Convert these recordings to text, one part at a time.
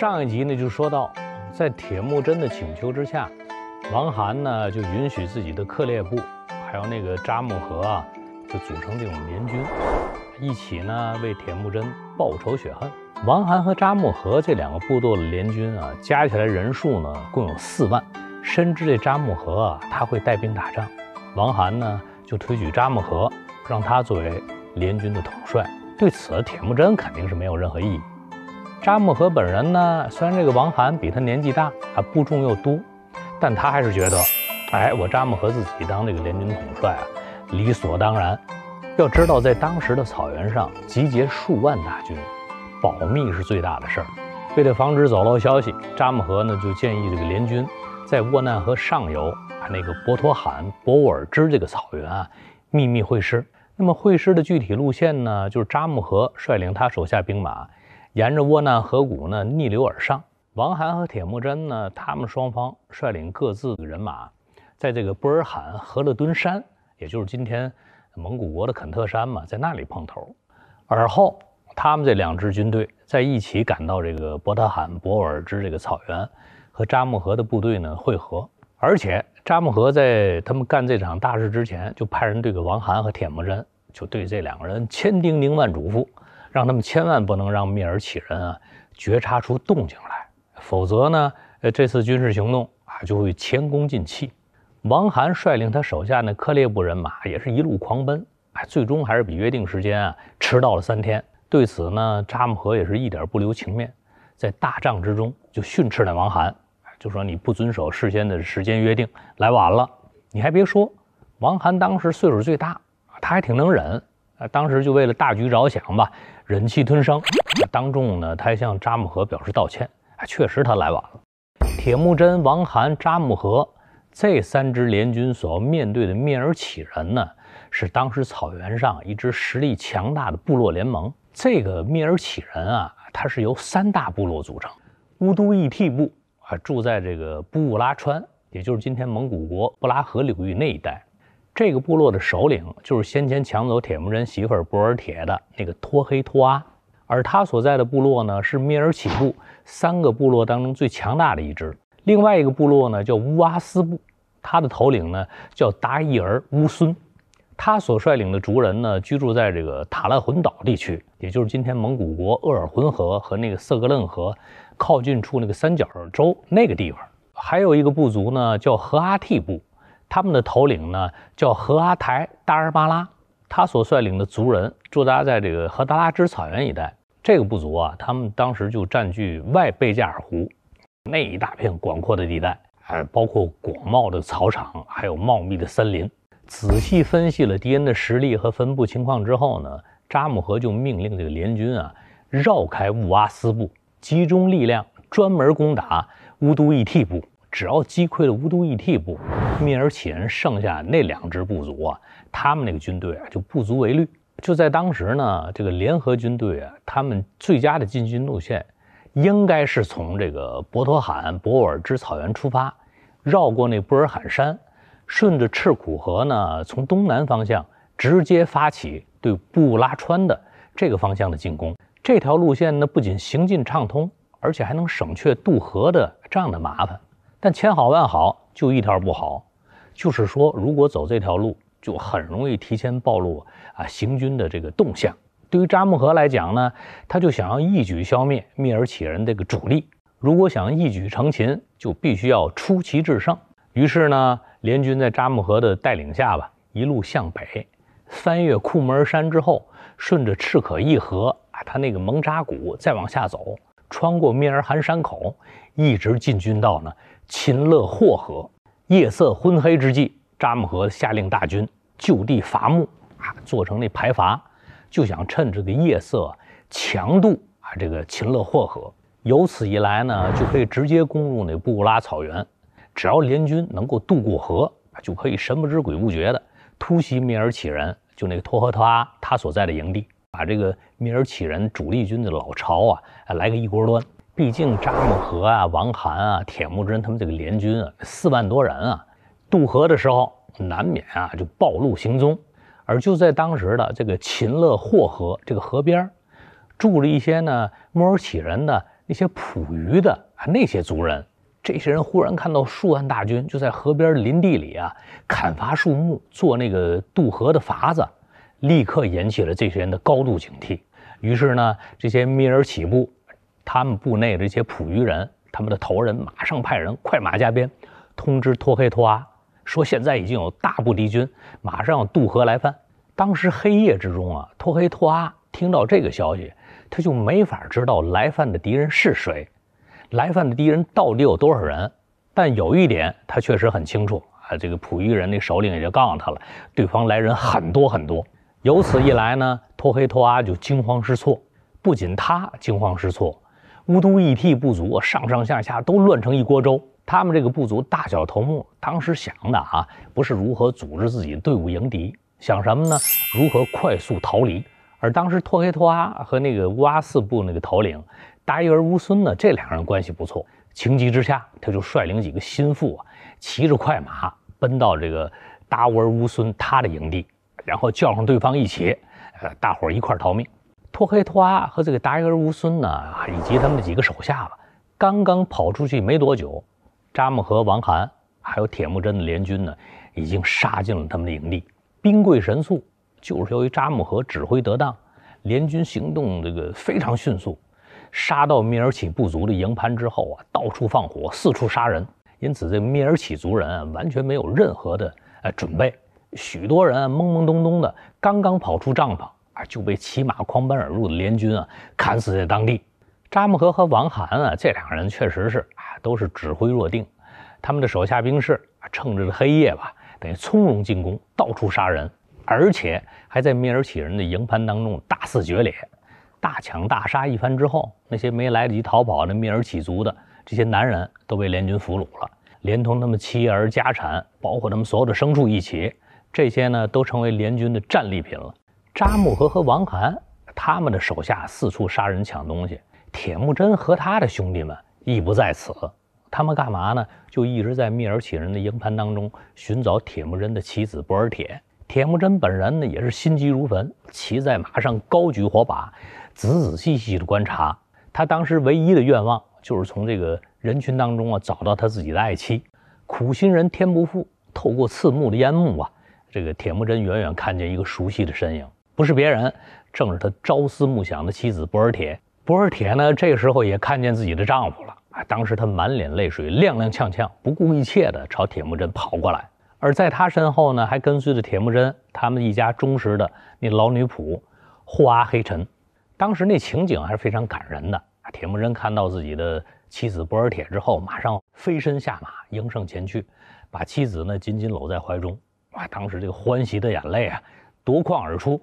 上一集呢就说到，在铁木真的请求之下，王涵呢就允许自己的克烈部，还有那个扎木合啊，就组成这种联军，一起呢为铁木真报仇雪恨。王涵和扎木合这两个部落的联军啊，加起来人数呢共有四万。深知这扎木合啊他会带兵打仗，王涵呢就推举扎木合，让他作为联军的统帅。对此，铁木真肯定是没有任何异议。扎木合本人呢，虽然这个王涵比他年纪大，啊，部众又多，但他还是觉得，哎，我扎木合自己当这个联军统帅啊，理所当然。要知道，在当时的草原上集结数万大军，保密是最大的事儿。为了防止走漏消息，扎木合呢就建议这个联军在沃难河上游，把那个博托罕、博乌尔支这个草原啊秘密会师。那么会师的具体路线呢，就是扎木合率领他手下兵马。沿着窝难河谷呢逆流而上，王罕和铁木真呢，他们双方率领各自的人马，在这个布尔罕合勒敦山，也就是今天蒙古国的肯特山嘛，在那里碰头。而后，他们这两支军队在一起赶到这个博特罕博尔之这个草原，和扎木合的部队呢会合。而且，扎木合在他们干这场大事之前，就派人对王罕和铁木真，就对这两个人千叮咛万嘱咐。让他们千万不能让蔑尔乞人啊觉察出动静来，否则呢，呃，这次军事行动啊就会前功尽弃。王涵率领他手下那克烈部人马也是一路狂奔，哎，最终还是比约定时间啊迟到了三天。对此呢，扎木合也是一点不留情面，在大帐之中就训斥那王涵，就说你不遵守事先的时间约定，来晚了，你还别说，王涵当时岁数最大，他还挺能忍，啊，当时就为了大局着想吧。忍气吞声，当众呢，他还向扎木合表示道歉。哎，确实他来晚了。铁木真、王罕、扎木合这三支联军所要面对的蔑儿乞人呢，是当时草原上一支实力强大的部落联盟。这个蔑儿乞人啊，它是由三大部落组成：乌都义替部啊，住在这个布拉川，也就是今天蒙古国布拉河流域那一带。这个部落的首领就是先前抢走铁木真媳妇儿博尔铁的那个托黑托阿，而他所在的部落呢是蔑尔起部三个部落当中最强大的一支。另外一个部落呢叫乌阿斯部，他的头领呢叫达亦儿乌孙，他所率领的族人呢居住在这个塔勒浑岛地区，也就是今天蒙古国鄂尔浑河和那个色格楞河靠近处那个三角洲那个地方。还有一个部族呢叫和阿替部。他们的头领呢，叫何阿台·达尔巴拉，他所率领的族人驻扎在这个和达拉之草原一带。这个部族啊，他们当时就占据外贝加尔湖那一大片广阔的地带，还包括广袤的草场，还有茂密的森林。仔细分析了敌人的实力和分布情况之后呢，扎木合就命令这个联军啊，绕开兀哇斯部，集中力量专门攻打乌都伊惕部。只要击溃了乌都义替部，蔑尔乞人剩下那两支部族啊，他们那个军队啊就不足为虑。就在当时呢，这个联合军队啊，他们最佳的进军路线，应该是从这个博托罕博尔之草原出发，绕过那布尔罕山，顺着赤苦河呢，从东南方向直接发起对布拉川的这个方向的进攻。这条路线呢，不仅行进畅通，而且还能省却渡河的这样的麻烦。但千好万好，就一条不好，就是说，如果走这条路，就很容易提前暴露啊行军的这个动向。对于扎木合来讲呢，他就想要一举消灭蔑尔乞人这个主力。如果想一举成擒，就必须要出奇制胜。于是呢，联军在扎木合的带领下吧，一路向北，翻越库门山之后，顺着赤可一河啊，他那个蒙扎谷再往下走，穿过蔑儿寒山口，一直进军到呢。秦勒霍河夜色昏黑之际，扎木合下令大军就地伐木啊，做成那排筏，就想趁这个夜色强渡啊这个秦勒霍河。由此一来呢，就可以直接攻入那布拉草原。只要联军能够渡过河，就可以神不知鬼不觉的突袭蔑尔乞人，就那个托合特阿他所在的营地，把这个蔑尔乞人主力军的老巢啊，来个一锅端。毕竟，扎木合啊、王罕啊、铁木真他们这个联军啊，四万多人啊，渡河的时候难免啊就暴露行踪。而就在当时的这个秦勒霍河这个河边，住着一些呢，莫尔乞人的那些捕鱼的啊那些族人。这些人忽然看到数万大军就在河边林地里啊，砍伐树木做那个渡河的筏子，立刻引起了这些人的高度警惕。于是呢，这些密尔起部。他们部内的一些捕鱼人，他们的头人马上派人快马加鞭通知托黑托阿，说现在已经有大部敌军马上要渡河来犯。当时黑夜之中啊，托黑托阿听到这个消息，他就没法知道来犯的敌人是谁，来犯的敌人到底有多少人。但有一点他确实很清楚啊，这个捕鱼人那首领也就告诉他了，对方来人很多很多。由此一来呢，托黑托阿就惊慌失措，不仅他惊慌失措。乌都 ET 部族上上下下都乱成一锅粥。他们这个部族大小头目当时想的啊，不是如何组织自己队伍迎敌，想什么呢？如何快速逃离？而当时托黑托阿和那个乌阿四部那个头领达伊尔乌孙呢，这两人关系不错。情急之下，他就率领几个心腹，啊，骑着快马奔到这个达乌尔乌孙他的营地，然后叫上对方一起，呃，大伙儿一块逃命。托黑托阿和这个达尔乌孙呢，以及他们的几个手下吧，刚刚跑出去没多久，扎木合、王罕还有铁木真的联军呢，已经杀进了他们的营地。兵贵神速，就是由于扎木合指挥得当，联军行动这个非常迅速。杀到米尔乞部族的营盘之后啊，到处放火，四处杀人。因此，这米尔乞族人啊，完全没有任何的呃准备，许多人懵懵懂懂的，刚刚跑出帐篷。就被骑马狂奔而入的联军啊砍死在当地。扎木合和王涵啊这两个人确实是啊都是指挥若定，他们的手下兵士啊趁着黑夜吧，等于从容进攻，到处杀人，而且还在蔑尔乞人的营盘当中大肆决裂，大抢大杀一番之后，那些没来得及逃跑的蔑尔乞族的这些男人都被联军俘虏了，连同他们妻儿家产，包括他们所有的牲畜一起，这些呢都成为联军的战利品了。沙木合和王涵他们的手下四处杀人抢东西，铁木真和他的兄弟们亦不在此，他们干嘛呢？就一直在蔑尔乞人的营盘当中寻找铁木真的妻子博尔铁。铁木真本人呢也是心急如焚，骑在马上高举火把，仔仔细细的观察。他当时唯一的愿望就是从这个人群当中啊找到他自己的爱妻。苦心人天不负，透过刺目的烟幕啊，这个铁木真远远看见一个熟悉的身影。不是别人，正是他朝思暮想的妻子孛儿铁。孛儿铁呢，这时候也看见自己的丈夫了。哎，当时他满脸泪水，踉踉跄跄，不顾一切的朝铁木真跑过来。而在他身后呢，还跟随着铁木真他们一家忠实的那老女仆霍阿黑臣。当时那情景还是非常感人的。铁木真看到自己的妻子孛儿铁之后，马上飞身下马，迎上前去，把妻子呢紧紧搂在怀中。啊，当时这个欢喜的眼泪啊，夺眶而出。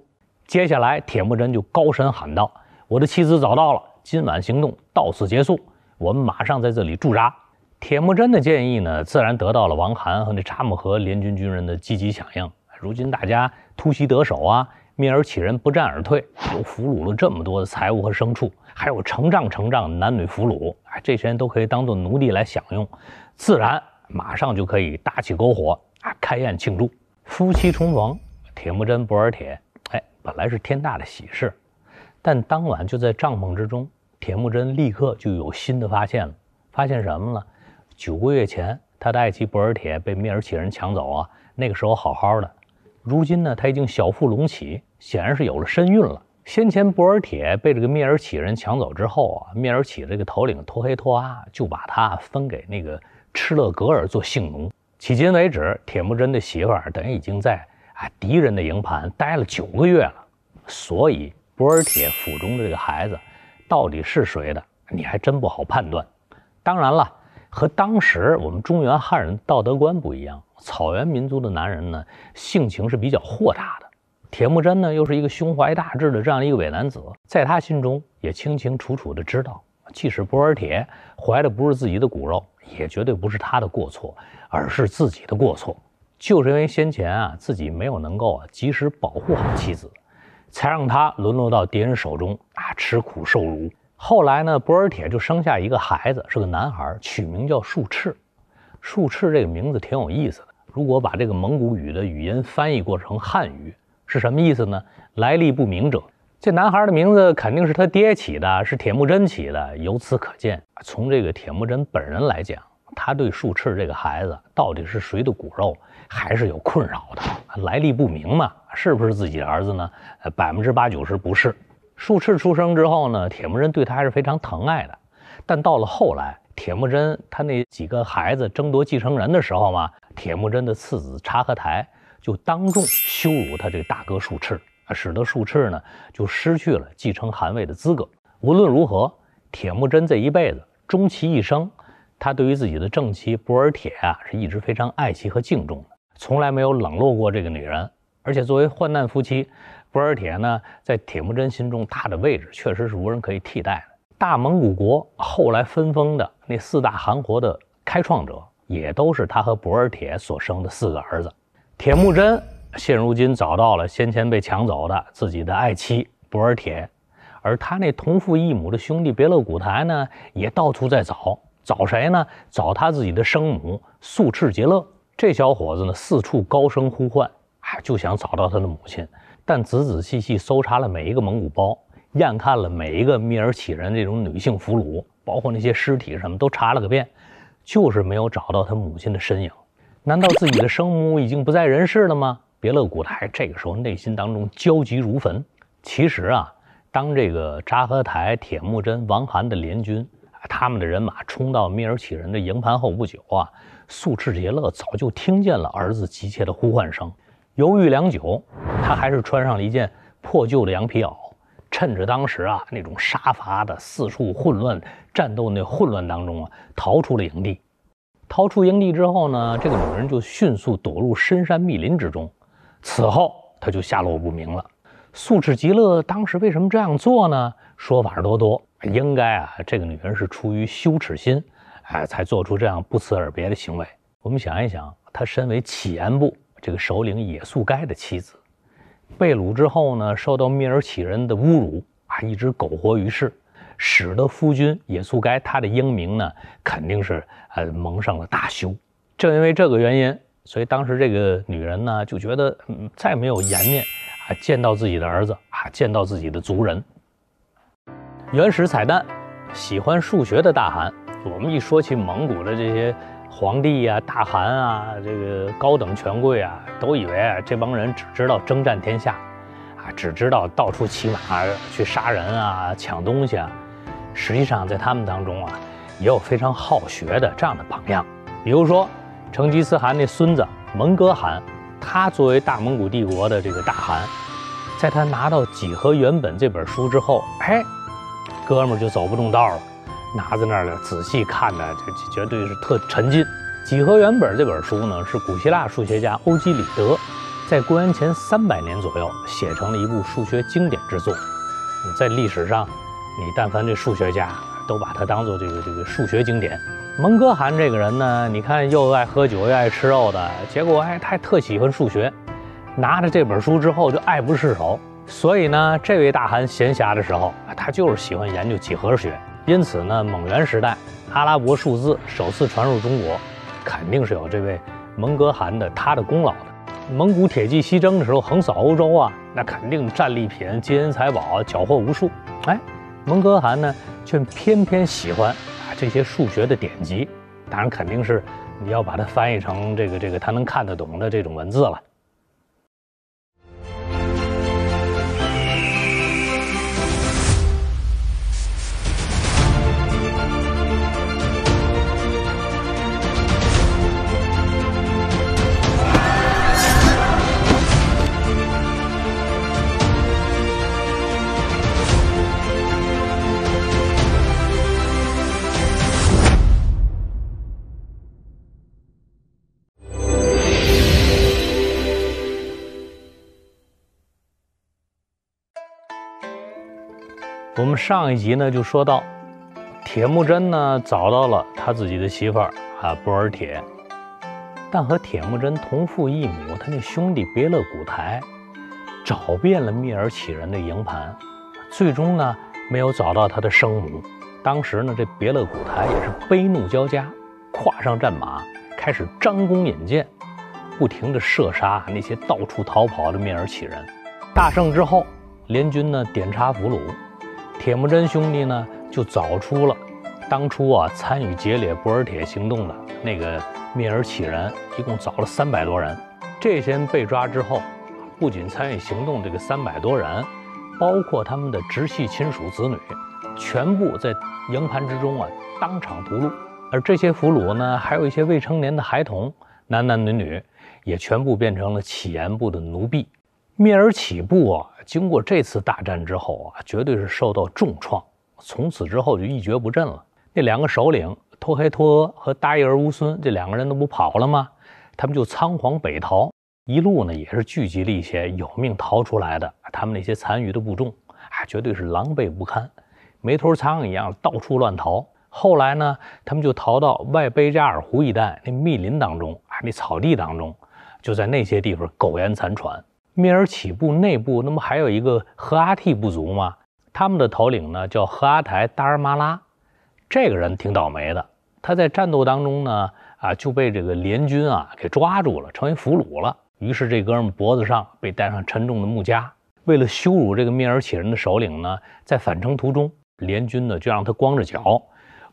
接下来，铁木真就高声喊道：“我的妻子找到了，今晚行动到此结束，我们马上在这里驻扎。”铁木真的建议呢，自然得到了王汗和那查木合联军军人的积极响应。如今大家突袭得手啊，灭尔乞人不战而退，又俘虏了这么多的财物和牲畜，还有成帐成帐男女俘虏，这些人都可以当做奴隶来享用，自然马上就可以搭起篝火啊，开宴庆祝，夫妻重逢。铁木真不尔铁。本来是天大的喜事，但当晚就在帐篷之中，铁木真立刻就有新的发现了。发现什么了？九个月前，他的爱妻博尔铁被蔑尔乞人抢走啊！那个时候好好的，如今呢，他已经小腹隆起，显然是有了身孕了。先前博尔铁被这个蔑尔乞人抢走之后啊，蔑尔乞这个头领脱黑脱阿就把他分给那个敕勒格尔做性奴。迄今为止，铁木真的媳妇儿等于已经在。啊，敌人的营盘待了九个月了，所以波尔铁府中的这个孩子，到底是谁的？你还真不好判断。当然了，和当时我们中原汉人道德观不一样，草原民族的男人呢，性情是比较豁达的。铁木真呢，又是一个胸怀大志的这样一个伪男子，在他心中也清清楚楚的知道，即使波尔铁怀的不是自己的骨肉，也绝对不是他的过错，而是自己的过错。就是因为先前啊自己没有能够啊及时保护好妻子，才让他沦落到敌人手中啊吃苦受辱。后来呢，博尔铁就生下一个孩子，是个男孩，取名叫树赤。树赤这个名字挺有意思的，如果把这个蒙古语的语音翻译过成汉语是什么意思呢？来历不明者。这男孩的名字肯定是他爹起的，是铁木真起的。由此可见，从这个铁木真本人来讲，他对树赤这个孩子到底是谁的骨肉？还是有困扰的，来历不明嘛，是不是自己的儿子呢？百分之八九十不是。术赤出生之后呢，铁木真对他还是非常疼爱的。但到了后来，铁木真他那几个孩子争夺继承人的时候嘛，铁木真的次子察合台就当众羞辱他这个大哥术赤，使得术赤呢就失去了继承汗位的资格。无论如何，铁木真这一辈子，终其一生，他对于自己的正妻孛儿铁啊，是一直非常爱惜和敬重的。从来没有冷落过这个女人，而且作为患难夫妻，博尔铁呢，在铁木真心中，他的位置确实是无人可以替代的。大蒙古国后来分封的那四大汗国的开创者，也都是他和博尔铁所生的四个儿子。铁木真现如今找到了先前被抢走的自己的爱妻博尔铁，而他那同父异母的兄弟别勒古台呢，也到处在找找谁呢？找他自己的生母素赤杰勒。这小伙子呢，四处高声呼唤，哎，就想找到他的母亲。但仔仔细细搜查了每一个蒙古包，验看了每一个蔑尔乞人这种女性俘虏，包括那些尸体什么都查了个遍，就是没有找到他母亲的身影。难道自己的生母已经不在人世了吗？别勒古台这个时候内心当中焦急如焚。其实啊，当这个扎合台、铁木真、王涵的联军，他们的人马冲到蔑尔乞人的营盘后不久啊。素赤杰勒早就听见了儿子急切的呼唤声，犹豫良久，他还是穿上了一件破旧的羊皮袄，趁着当时啊那种杀伐的四处混乱战斗那混乱当中啊，逃出了营地。逃出营地之后呢，这个女人就迅速躲入深山密林之中，此后她就下落不明了。素赤极乐当时为什么这样做呢？说法多多，应该啊，这个女人是出于羞耻心。哎，才做出这样不辞而别的行为。我们想一想，他身为乞颜部这个首领也速该的妻子，被掳之后呢，受到蔑尔乞人的侮辱啊，一直苟活于世，使得夫君也速该他的英名呢，肯定是呃蒙上了大羞。正因为这个原因，所以当时这个女人呢，就觉得嗯，再没有颜面啊，见到自己的儿子啊，见到自己的族人。原始彩蛋，喜欢数学的大汗。我们一说起蒙古的这些皇帝啊、大汗啊、这个高等权贵啊，都以为啊，这帮人只知道征战天下，啊，只知道到处骑马去杀人啊、抢东西啊。实际上，在他们当中啊，也有非常好学的这样的榜样。比如说，成吉思汗那孙子蒙哥汗，他作为大蒙古帝国的这个大汗，在他拿到《几何原本》这本书之后，哎，哥们儿就走不动道了。拿在那儿呢，仔细看的，这绝对是特沉浸。《几何原本》这本书呢，是古希腊数学家欧几里德在公元前三百年左右写成了一部数学经典之作。在历史上，你但凡这数学家，都把它当做这个这个数学经典。蒙哥汗这个人呢，你看又爱喝酒又爱吃肉的，结果哎，他特喜欢数学，拿着这本书之后就爱不释手。所以呢，这位大汗闲暇的时候他就是喜欢研究几何学。因此呢，蒙元时代，阿拉伯数字首次传入中国，肯定是有这位蒙哥汗的他的功劳的。蒙古铁骑西征的时候，横扫欧洲啊，那肯定战利品、金银财宝缴获无数。哎，蒙哥汗呢，却偏偏喜欢啊这些数学的典籍，当然肯定是你要把它翻译成这个这个他能看得懂的这种文字了。我们上一集呢就说到，铁木真呢找到了他自己的媳妇儿啊波尔铁，但和铁木真同父异母，他那兄弟别勒古台，找遍了蔑儿乞人的营盘，最终呢没有找到他的生母。当时呢这别勒古台也是悲怒交加，跨上战马开始张弓引箭，不停的射杀那些到处逃跑的蔑儿乞人。大胜之后，联军呢点查俘虏。铁木真兄弟呢，就找出了当初啊参与劫掠博尔铁行动的那个蔑尔乞人，一共找了三百多人。这些人被抓之后，不仅参与行动这个三百多人，包括他们的直系亲属、子女，全部在营盘之中啊当场屠戮。而这些俘虏呢，还有一些未成年的孩童，男男女女，也全部变成了乞颜部的奴婢。蔑尔乞部啊。经过这次大战之后啊，绝对是受到重创，从此之后就一蹶不振了。那两个首领托黑托阿和达伊尔乌孙这两个人都不跑了吗？他们就仓皇北逃，一路呢也是聚集了一些有命逃出来的，他们那些残余的部众啊，绝对是狼狈不堪，没头苍蝇一样到处乱逃。后来呢，他们就逃到外贝加尔湖一带那密林当中啊，那草地当中，就在那些地方苟延残喘。米尔起部内部，那么还有一个赫阿替部族吗？他们的头领呢，叫赫阿台达尔玛拉。这个人挺倒霉的，他在战斗当中呢，啊，就被这个联军啊给抓住了，成为俘虏了。于是这哥们脖子上被带上沉重的木枷。为了羞辱这个米尔乞人的首领呢，在返程途中，联军呢就让他光着脚，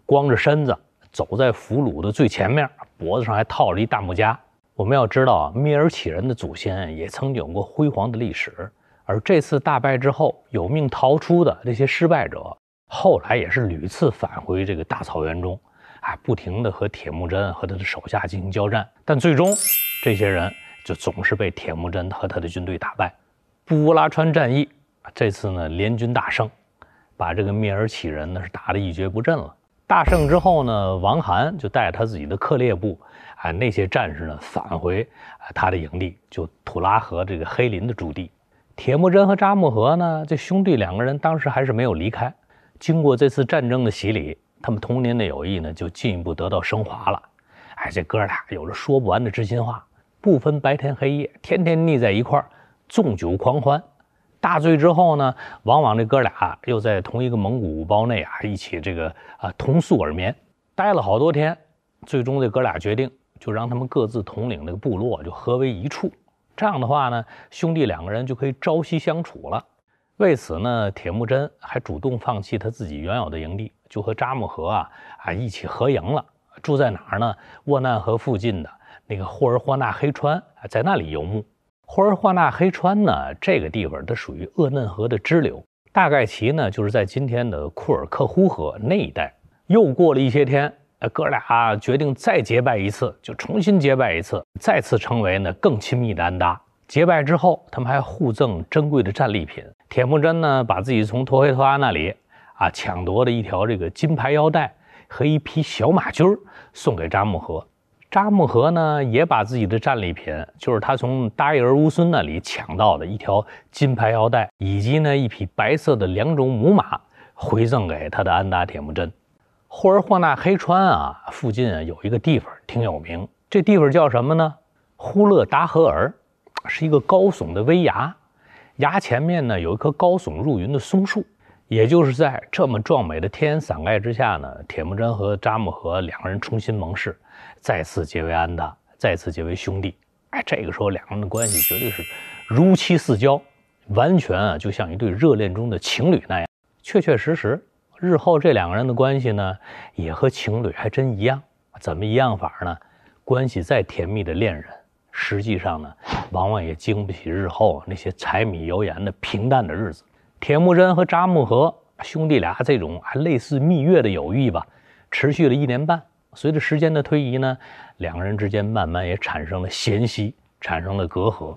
光着身子走在俘虏的最前面，脖子上还套了一大木枷。我们要知道啊，蔑尔乞人的祖先也曾有过辉煌的历史，而这次大败之后，有命逃出的那些失败者，后来也是屡次返回这个大草原中，啊，不停地和铁木真和他的手下进行交战，但最终这些人就总是被铁木真和他的军队打败。布乌拉川战役，这次呢联军大胜，把这个蔑尔乞人呢是打得一蹶不振了。大胜之后呢，王涵就带着他自己的克烈部，哎，那些战士呢，返回他的营地，就土拉河这个黑林的驻地。铁木真和扎木合呢，这兄弟两个人当时还是没有离开。经过这次战争的洗礼，他们童年的友谊呢，就进一步得到升华了。哎，这哥俩有着说不完的知心话，不分白天黑夜，天天腻在一块儿，纵酒狂欢。大醉之后呢，往往这哥俩又在同一个蒙古包内啊，一起这个啊同宿而眠，待了好多天。最终，这哥俩决定就让他们各自统领那个部落，就合为一处。这样的话呢，兄弟两个人就可以朝夕相处了。为此呢，铁木真还主动放弃他自己原有的营地，就和扎木合啊啊一起合营了。住在哪儿呢？沃难河附近的那个霍尔霍纳黑川，在那里游牧。霍尔霍纳黑川呢，这个地方它属于鄂嫩河的支流。大概其呢，就是在今天的库尔克呼河那一带。又过了一些天，哥俩决定再结拜一次，就重新结拜一次，再次成为呢更亲密的安达。结拜之后，他们还互赠珍贵的战利品。铁木真呢，把自己从托黑托阿那里啊抢夺的一条这个金牌腰带和一匹小马驹儿，送给扎木合。扎木合呢，也把自己的战利品，就是他从达尔乌孙那里抢到的一条金牌腰带，以及呢一匹白色的两种母马，回赠给他的安达铁木真。霍尔霍纳黑川啊，附近啊有一个地方挺有名，这地方叫什么呢？呼勒达河尔，是一个高耸的危崖，崖前面呢有一棵高耸入云的松树。也就是在这么壮美的天然伞盖之下呢，铁木真和扎木合两个人重新盟誓。再次结为安达，再次结为兄弟。哎，这个时候两个人的关系绝对是如漆似胶，完全啊就像一对热恋中的情侣那样。确确实实，日后这两个人的关系呢，也和情侣还真一样。怎么一样法呢？关系再甜蜜的恋人，实际上呢，往往也经不起日后那些柴米油盐的平淡的日子。铁木真和扎木合兄弟俩这种还类似蜜月的友谊吧，持续了一年半。随着时间的推移呢，两个人之间慢慢也产生了嫌隙，产生了隔阂。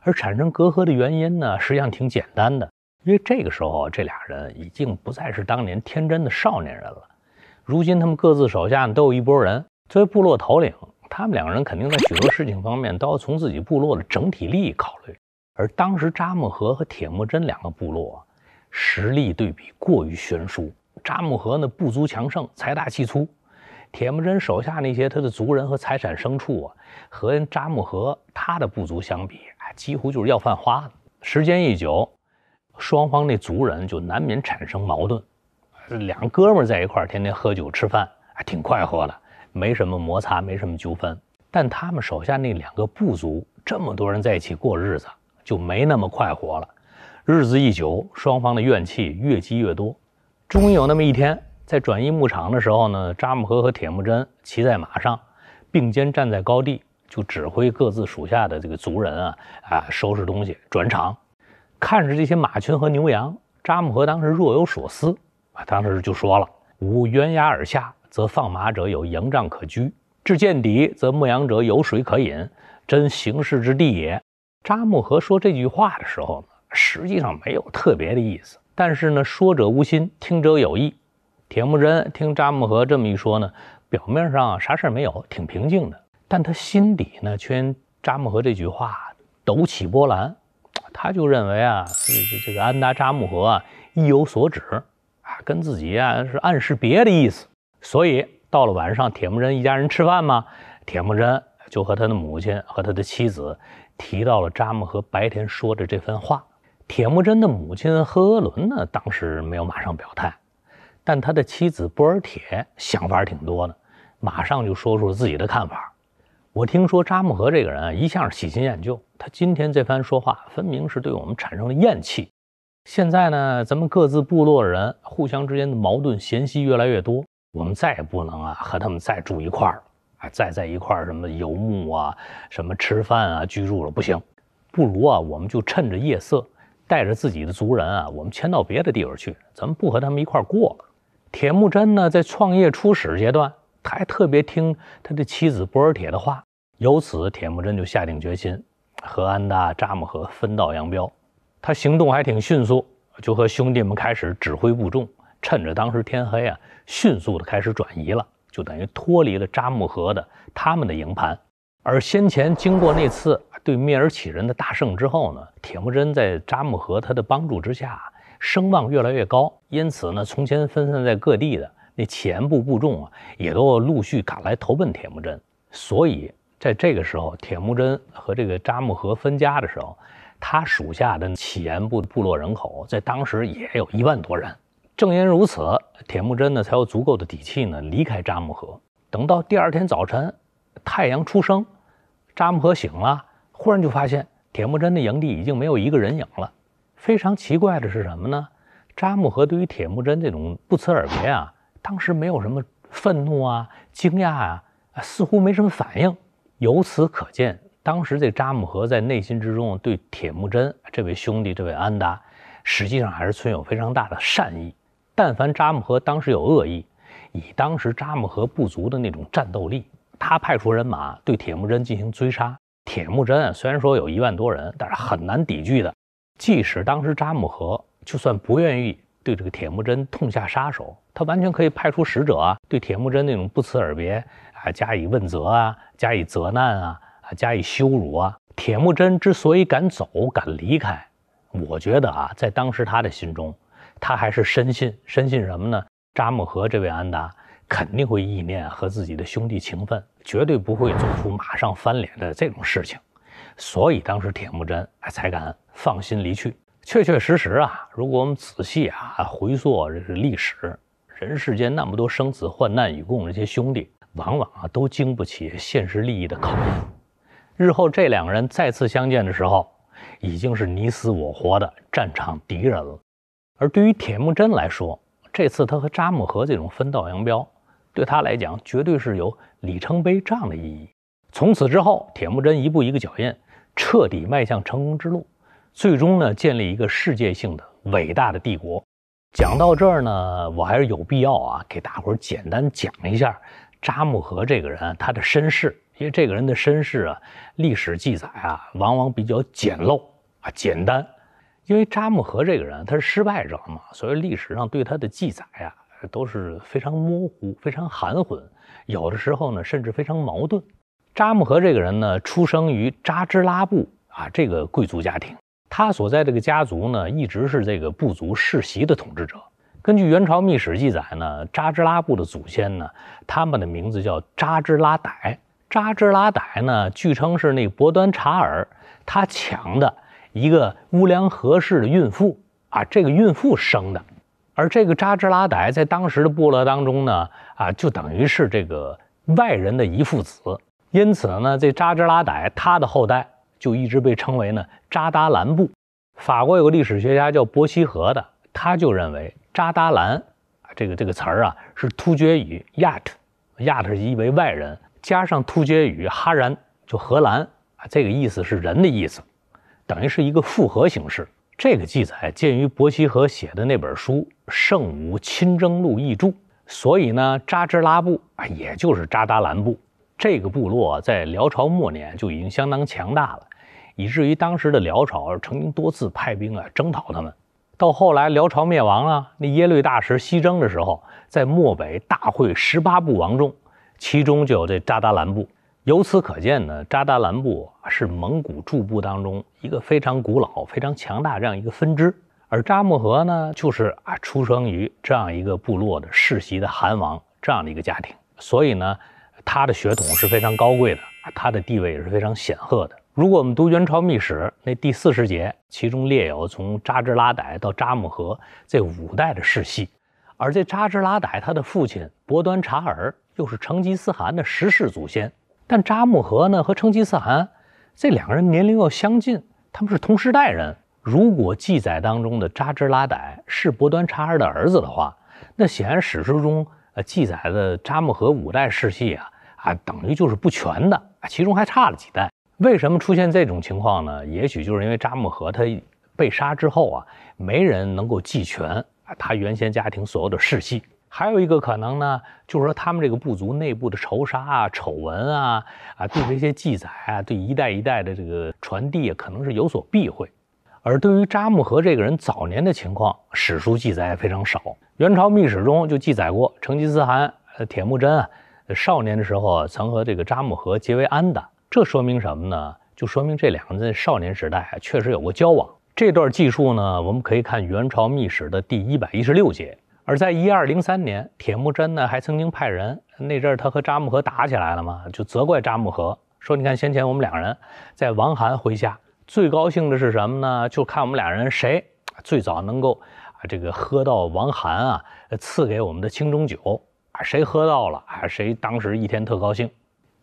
而产生隔阂的原因呢，实际上挺简单的，因为这个时候这俩人已经不再是当年天真的少年人了。如今他们各自手下都有一拨人，作为部落头领，他们两个人肯定在许多事情方面都要从自己部落的整体利益考虑。而当时扎木合和铁木真两个部落实力对比过于悬殊，扎木合呢不足强盛，财大气粗。铁木真手下那些他的族人和财产牲畜啊，和扎木合他的部族相比，几乎就是要饭花的。时间一久，双方那族人就难免产生矛盾。两哥们在一块儿，天天喝酒吃饭，还挺快活的，没什么摩擦，没什么纠纷。但他们手下那两个部族，这么多人在一起过日子，就没那么快活了。日子一久，双方的怨气越积越多。终于有那么一天。在转移牧场的时候呢，扎木合和铁木真骑在马上，并肩站在高地，就指挥各自属下的这个族人啊啊收拾东西转场，看着这些马群和牛羊，扎木合当时若有所思啊，当时就说了：“吾鸳崖而下，则放马者有营帐可居；至见底，则牧羊者有水可饮，真行事之地也。”扎木合说这句话的时候呢，实际上没有特别的意思，但是呢，说者无心，听者有意。铁木真听扎木合这么一说呢，表面上啥事儿没有，挺平静的。但他心底呢，因扎木合这句话，抖起波澜。他就认为啊，这这个安达扎木合啊，意有所指啊，跟自己啊是暗示别的意思。所以到了晚上，铁木真一家人吃饭嘛，铁木真就和他的母亲和他的妻子提到了扎木合白天说的这番话。铁木真的母亲和鄂伦呢，当时没有马上表态。但他的妻子波尔铁想法挺多的，马上就说出了自己的看法。我听说扎木合这个人啊，一向喜新厌旧。他今天这番说话，分明是对我们产生了厌弃。现在呢，咱们各自部落的人互相之间的矛盾嫌隙越来越多，我们再也不能啊和他们再住一块儿，啊再在一块儿什么游牧啊、什么吃饭啊、居住了不行。不如啊，我们就趁着夜色，带着自己的族人啊，我们迁到别的地方去，咱们不和他们一块儿过了。铁木真呢，在创业初始阶段，他还特别听他的妻子波尔铁的话。由此，铁木真就下定决心，和安达扎木合分道扬镳。他行动还挺迅速，就和兄弟们开始指挥部众，趁着当时天黑啊，迅速的开始转移了，就等于脱离了扎木合的他们的营盘。而先前经过那次对蔑儿乞人的大胜之后呢，铁木真在扎木合他的帮助之下。声望越来越高，因此呢，从前分散在各地的那乞颜部部众啊，也都陆续赶来投奔铁木真。所以，在这个时候，铁木真和这个扎木合分家的时候，他属下的乞颜部部落人口在当时也有一万多人。正因如此，铁木真呢，才有足够的底气呢，离开扎木合。等到第二天早晨，太阳初升，扎木合醒了，忽然就发现铁木真的营地已经没有一个人影了。非常奇怪的是什么呢？扎木合对于铁木真这种不辞而别啊，当时没有什么愤怒啊、惊讶啊，似乎没什么反应。由此可见，当时这扎木合在内心之中对铁木真这位兄弟、这位安达，实际上还是存有非常大的善意。但凡扎木合当时有恶意，以当时扎木合部族的那种战斗力，他派出人马对铁木真进行追杀，铁木真虽然说有一万多人，但是很难抵御的。即使当时扎木合就算不愿意对这个铁木真痛下杀手，他完全可以派出使者啊，对铁木真那种不辞而别啊加以问责啊，加以责难啊啊加以羞辱啊。铁木真之所以敢走敢离开，我觉得啊，在当时他的心中，他还是深信深信什么呢？扎木合这位安达肯定会意念和自己的兄弟情分，绝对不会做出马上翻脸的这种事情，所以当时铁木真才敢。放心离去，确确实实啊！如果我们仔细啊回溯这个历史，人世间那么多生死患难与共这些兄弟，往往啊都经不起现实利益的考验。日后这两个人再次相见的时候，已经是你死我活的战场敌人了。而对于铁木真来说，这次他和扎木合这种分道扬镳，对他来讲绝对是有里程碑这样的意义。从此之后，铁木真一步一个脚印，彻底迈向成功之路。最终呢，建立一个世界性的伟大的帝国。讲到这儿呢，我还是有必要啊，给大伙儿简单讲一下扎木合这个人他的身世，因为这个人的身世啊，历史记载啊，往往比较简陋啊，简单。因为扎木合这个人他是失败者嘛，所以历史上对他的记载啊，都是非常模糊、非常含混，有的时候呢，甚至非常矛盾。扎木合这个人呢，出生于扎支拉布啊这个贵族家庭。他所在这个家族呢，一直是这个部族世袭的统治者。根据元朝秘史记载呢，扎支拉部的祖先呢，他们的名字叫扎支拉歹。扎支拉歹呢，据称是那伯端察尔他抢的一个乌梁合氏的孕妇啊，这个孕妇生的。而这个扎支拉歹在当时的部落当中呢，啊，就等于是这个外人的一父子。因此呢，这扎支拉歹他的后代。就一直被称为呢扎达兰部。法国有个历史学家叫伯希和的，他就认为“扎达兰”这个这个词儿啊，是突厥语 “yat”，“yat” 是意为外人，加上突厥语“哈然”就荷兰啊，这个意思是人的意思，等于是一个复合形式。这个记载见于伯希和写的那本书《圣武亲征录译注》，所以呢，扎支拉布啊，也就是扎达兰部这个部落，在辽朝末年就已经相当强大了。以至于当时的辽朝曾经多次派兵啊征讨他们，到后来辽朝灭亡啊，那耶律大石西征的时候，在漠北大会十八部王中，其中就有这扎达兰部。由此可见呢，扎达兰部是蒙古诸部当中一个非常古老、非常强大这样一个分支。而扎木合呢，就是啊出生于这样一个部落的世袭的汗王这样的一个家庭，所以呢，他的血统是非常高贵的，他的地位也是非常显赫的。如果我们读《元朝秘史》，那第四十节其中列有从扎治拉歹到扎木合这五代的世系，而这扎治拉歹他的父亲伯端察儿又是成吉思汗的十世祖先。但扎木合呢和成吉思汗这两个人年龄又相近，他们是同时代人。如果记载当中的扎治拉歹是伯端察儿的儿子的话，那显然史书中呃记载的扎木合五代世系啊啊等于就是不全的，其中还差了几代。为什么出现这种情况呢？也许就是因为扎木合他被杀之后啊，没人能够继全他原先家庭所有的世系。还有一个可能呢，就是说他们这个部族内部的仇杀啊、丑闻啊，啊对这些记载啊、对一代一代的这个传递，可能是有所避讳。而对于扎木合这个人早年的情况，史书记载非常少。元朝秘史中就记载过，成吉思汗、铁木真啊，少年的时候曾和这个扎木合结为安达。这说明什么呢？就说明这两个人少年时代确实有过交往。这段记述呢，我们可以看《元朝秘史》的第一百一十六节。而在一二零三年，铁木真呢还曾经派人，那阵儿他和扎木合打起来了嘛，就责怪扎木合说：“你看先前我们两人在王罕回家，最高兴的是什么呢？就看我们俩人谁最早能够啊这个喝到王罕啊赐给我们的青中酒啊，谁喝到了啊，谁当时一天特高兴。”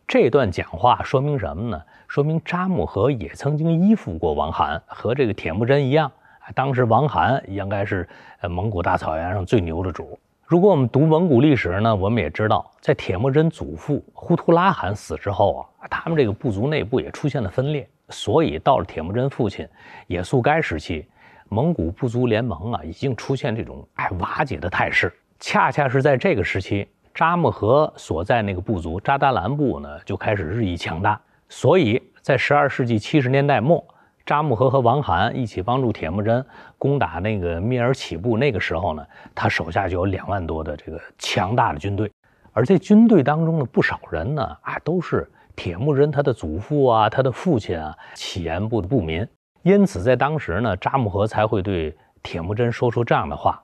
这段讲话说明什么呢？说明扎木合也曾经依附过王罕，和这个铁木真一样。当时王罕应该是蒙古大草原上最牛的主。如果我们读蒙古历史呢，我们也知道，在铁木真祖父忽图拉汗死之后啊，他们这个部族内部也出现了分裂，所以到了铁木真父亲也速该时期，蒙古部族联盟啊已经出现这种哎瓦解的态势。恰恰是在这个时期。扎木合所在那个部族扎达兰部呢，就开始日益强大。所以在十二世纪七十年代末，扎木合和王罕一起帮助铁木真攻打那个蔑尔乞部。那个时候呢，他手下就有两万多的这个强大的军队。而这军队当中的不少人呢，啊，都是铁木真他的祖父啊，他的父亲啊，乞颜部的部民。因此，在当时呢，扎木合才会对铁木真说出这样的话：“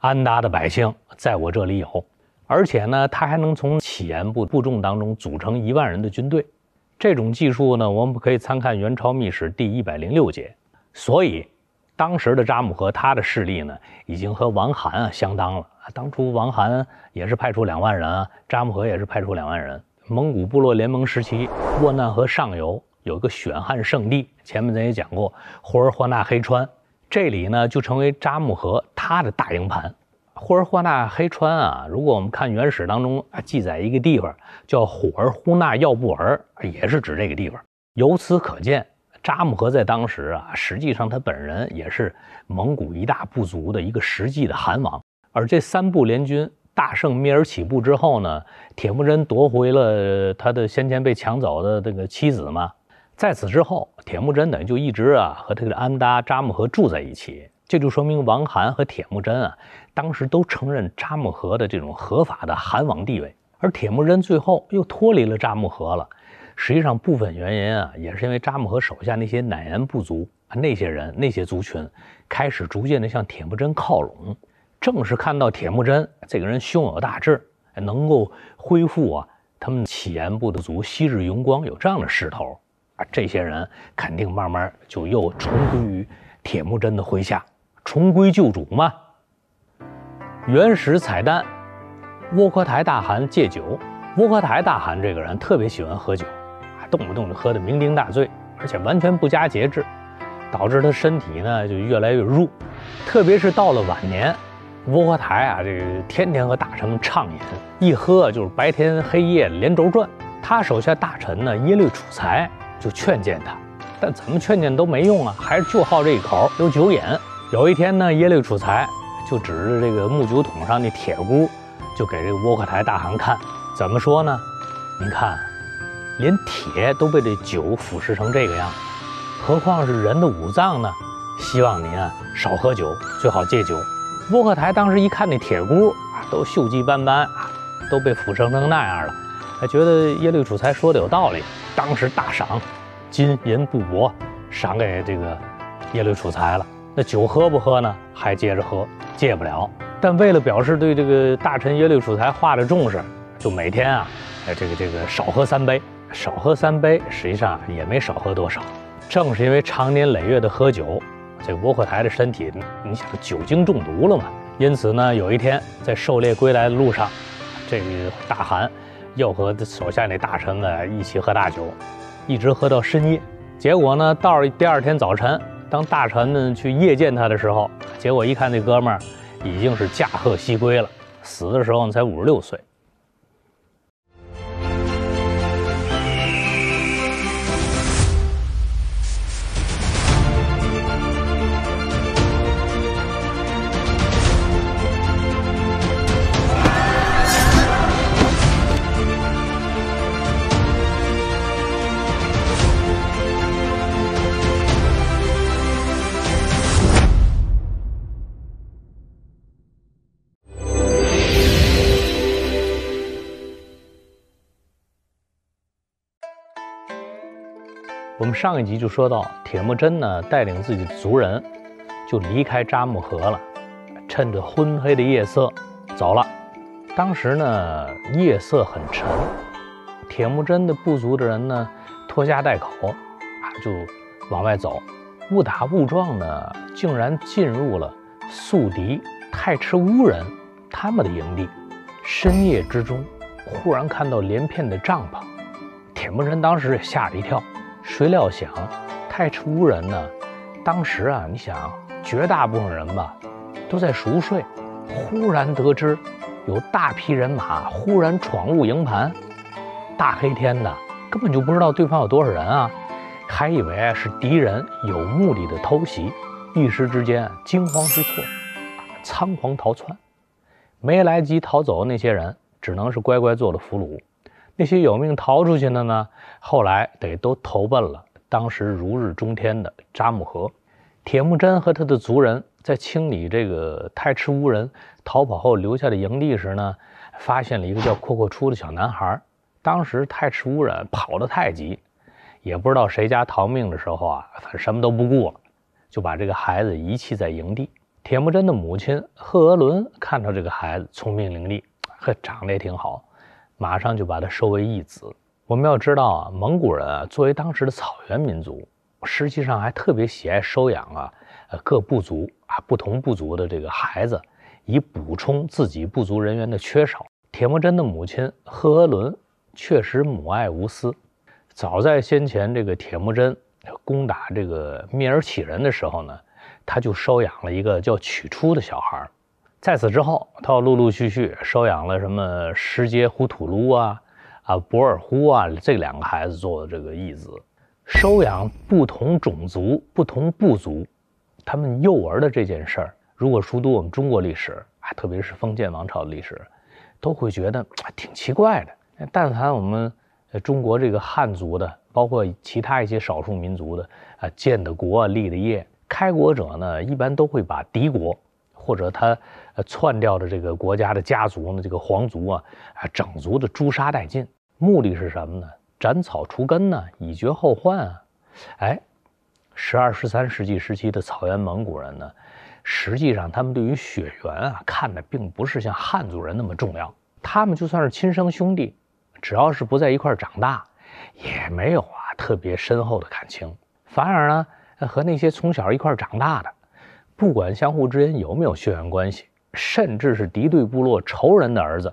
安达的百姓在我这里有。”而且呢，他还能从起颜部部众当中组成一万人的军队。这种技术呢，我们可以参看《元朝秘史》第一百零六节。所以，当时的扎木合他的势力呢，已经和王啊相当了。当初王涵也是派出两万人，扎木合也是派出两万人。蒙古部落联盟时期，沃难河上游有一个选汉圣地，前面咱也讲过，呼尔花纳黑川，这里呢就成为扎木合他的大营盘。呼尔忽纳黑川啊，如果我们看原始当中记载，一个地方叫呼尔呼纳药部儿，也是指这个地方。由此可见，扎木合在当时啊，实际上他本人也是蒙古一大部族的一个实际的汗王。而这三部联军大胜蔑尔乞部之后呢，铁木真夺回了他的先前被抢走的这个妻子嘛。在此之后，铁木真等于就一直啊和他的安达扎木合住在一起。这就说明王汗和铁木真啊，当时都承认扎木合的这种合法的韩王地位，而铁木真最后又脱离了扎木合了。实际上，部分原因啊，也是因为扎木合手下那些乃颜部族啊，那些人那些族群，开始逐渐的向铁木真靠拢。正是看到铁木真这个人胸有大志，能够恢复啊他们乞颜部的族昔日荣光，有这样的势头啊，这些人肯定慢慢就又重归于铁木真的麾下。重归旧主嘛。原始彩蛋，窝阔台大汗戒酒。窝阔台大汗这个人特别喜欢喝酒，啊，动不动就喝得酩酊大醉，而且完全不加节制，导致他身体呢就越来越弱。特别是到了晚年，窝阔台啊，这个天天和大臣们畅饮，一喝就是白天黑夜连轴转。他手下大臣呢一律楚才，就劝谏他，但怎么劝谏都没用啊，还是就好这一口，有酒瘾。有一天呢，耶律楚材就指着这个木酒桶上的铁箍，就给这个窝阔台大汗看。怎么说呢？您看，连铁都被这酒腐蚀成这个样子，何况是人的五脏呢？希望您啊少喝酒，最好戒酒。窝阔台当时一看那铁箍啊，都锈迹斑斑啊，都被腐蚀成那样了，他觉得耶律楚材说的有道理，当时大赏，金银布帛，赏给这个耶律楚材了。那酒喝不喝呢？还接着喝，戒不了。但为了表示对这个大臣耶律楚材画的重视，就每天啊，这个这个少喝三杯，少喝三杯，实际上也没少喝多少。正是因为常年累月的喝酒，这个窝阔台的身体，你想酒精中毒了嘛？因此呢，有一天在狩猎归来的路上，这个大汗又和手下那大臣们一起喝大酒，一直喝到深夜。结果呢，到了第二天早晨。当大臣们去夜见他的时候，结果一看那哥们儿已经是驾鹤西归了，死的时候才五十六岁。我们上一集就说到，铁木真呢带领自己的族人，就离开扎木合了，趁着昏黑的夜色走了。当时呢夜色很沉，铁木真的部族的人呢拖家带口啊就往外走，误打误撞呢竟然进入了宿敌太赤乌人他们的营地。深夜之中，忽然看到连片的帐篷，铁木真当时也吓了一跳。谁料想，太初人呢？当时啊，你想，绝大部分人吧，都在熟睡。忽然得知有大批人马忽然闯入营盘，大黑天的，根本就不知道对方有多少人啊，还以为是敌人有目的的偷袭，一时之间惊慌失措，仓皇逃窜。没来及逃走，那些人只能是乖乖做了俘虏。那些有命逃出去的呢，后来得都投奔了当时如日中天的扎木合。铁木真和他的族人在清理这个太赤乌人逃跑后留下的营地时呢，发现了一个叫阔阔出的小男孩。当时太赤乌人跑得太急，也不知道谁家逃命的时候啊，反正什么都不顾了，就把这个孩子遗弃在营地。铁木真的母亲贺额伦看到这个孩子聪明伶俐，呵，长得也挺好。马上就把他收为义子。我们要知道啊，蒙古人啊，作为当时的草原民族，实际上还特别喜爱收养啊，呃，各部族啊，不同部族的这个孩子，以补充自己部族人员的缺少。铁木真的母亲赫额伦确实母爱无私。早在先前这个铁木真攻打这个蔑儿乞人的时候呢，他就收养了一个叫曲出的小孩儿。在此之后，他又陆陆续续收养了什么石杰胡土鲁啊、啊博尔忽啊这两个孩子做的这个义子，收养不同种族、不同部族他们幼儿的这件事儿，如果熟读我们中国历史啊，特别是封建王朝的历史，都会觉得挺奇怪的。但凡我们中国这个汉族的，包括其他一些少数民族的啊，建的国、立的业，开国者呢，一般都会把敌国或者他。呃，篡掉的这个国家的家族呢，这个皇族啊，啊，整族的诛杀殆尽，目的是什么呢？斩草除根呢，以绝后患啊。哎，十二、十三世纪时期的草原蒙古人呢，实际上他们对于血缘啊，看的并不是像汉族人那么重要。他们就算是亲生兄弟，只要是不在一块长大，也没有啊特别深厚的感情。反而呢，和那些从小一块长大的，不管相互之间有没有血缘关系。甚至是敌对部落仇人的儿子，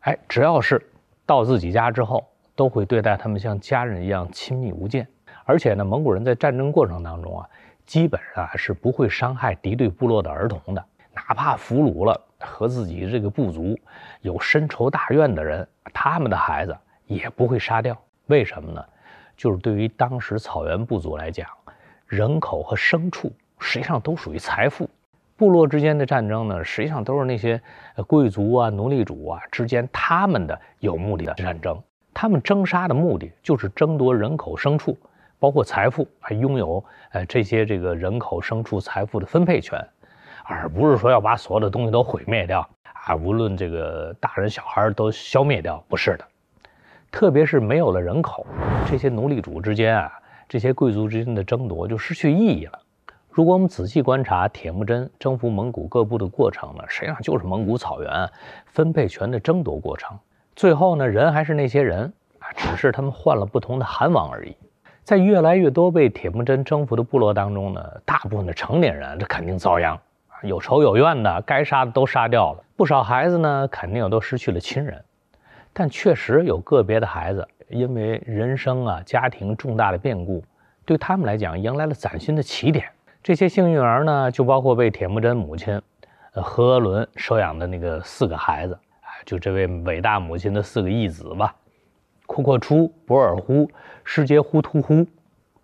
哎，只要是到自己家之后，都会对待他们像家人一样亲密无间。而且呢，蒙古人在战争过程当中啊，基本上是不会伤害敌对部落的儿童的，哪怕俘虏了和自己这个部族有深仇大怨的人，他们的孩子也不会杀掉。为什么呢？就是对于当时草原部族来讲，人口和牲畜实际上都属于财富。部落之间的战争呢，实际上都是那些贵族啊、奴隶主啊之间他们的有目的的战争。他们征杀的目的就是争夺人口、牲畜，包括财富，还拥有呃这些这个人口、牲畜、财富的分配权，而不是说要把所有的东西都毁灭掉啊，无论这个大人小孩都消灭掉，不是的。特别是没有了人口，这些奴隶主之间啊，这些贵族之间的争夺就失去意义了。如果我们仔细观察铁木真征服蒙古各部的过程呢，实际上就是蒙古草原分配权的争夺过程。最后呢，人还是那些人啊，只是他们换了不同的汗王而已。在越来越多被铁木真征服的部落当中呢，大部分的成年人这肯定遭殃啊，有仇有怨的，该杀的都杀掉了。不少孩子呢，肯定都失去了亲人。但确实有个别的孩子，因为人生啊家庭重大的变故，对他们来讲迎来了崭新的起点。这些幸运儿呢，就包括被铁木真母亲，呃，合额伦收养的那个四个孩子，啊，就这位伟大母亲的四个义子吧，库阔出、博尔忽、失杰忽突忽，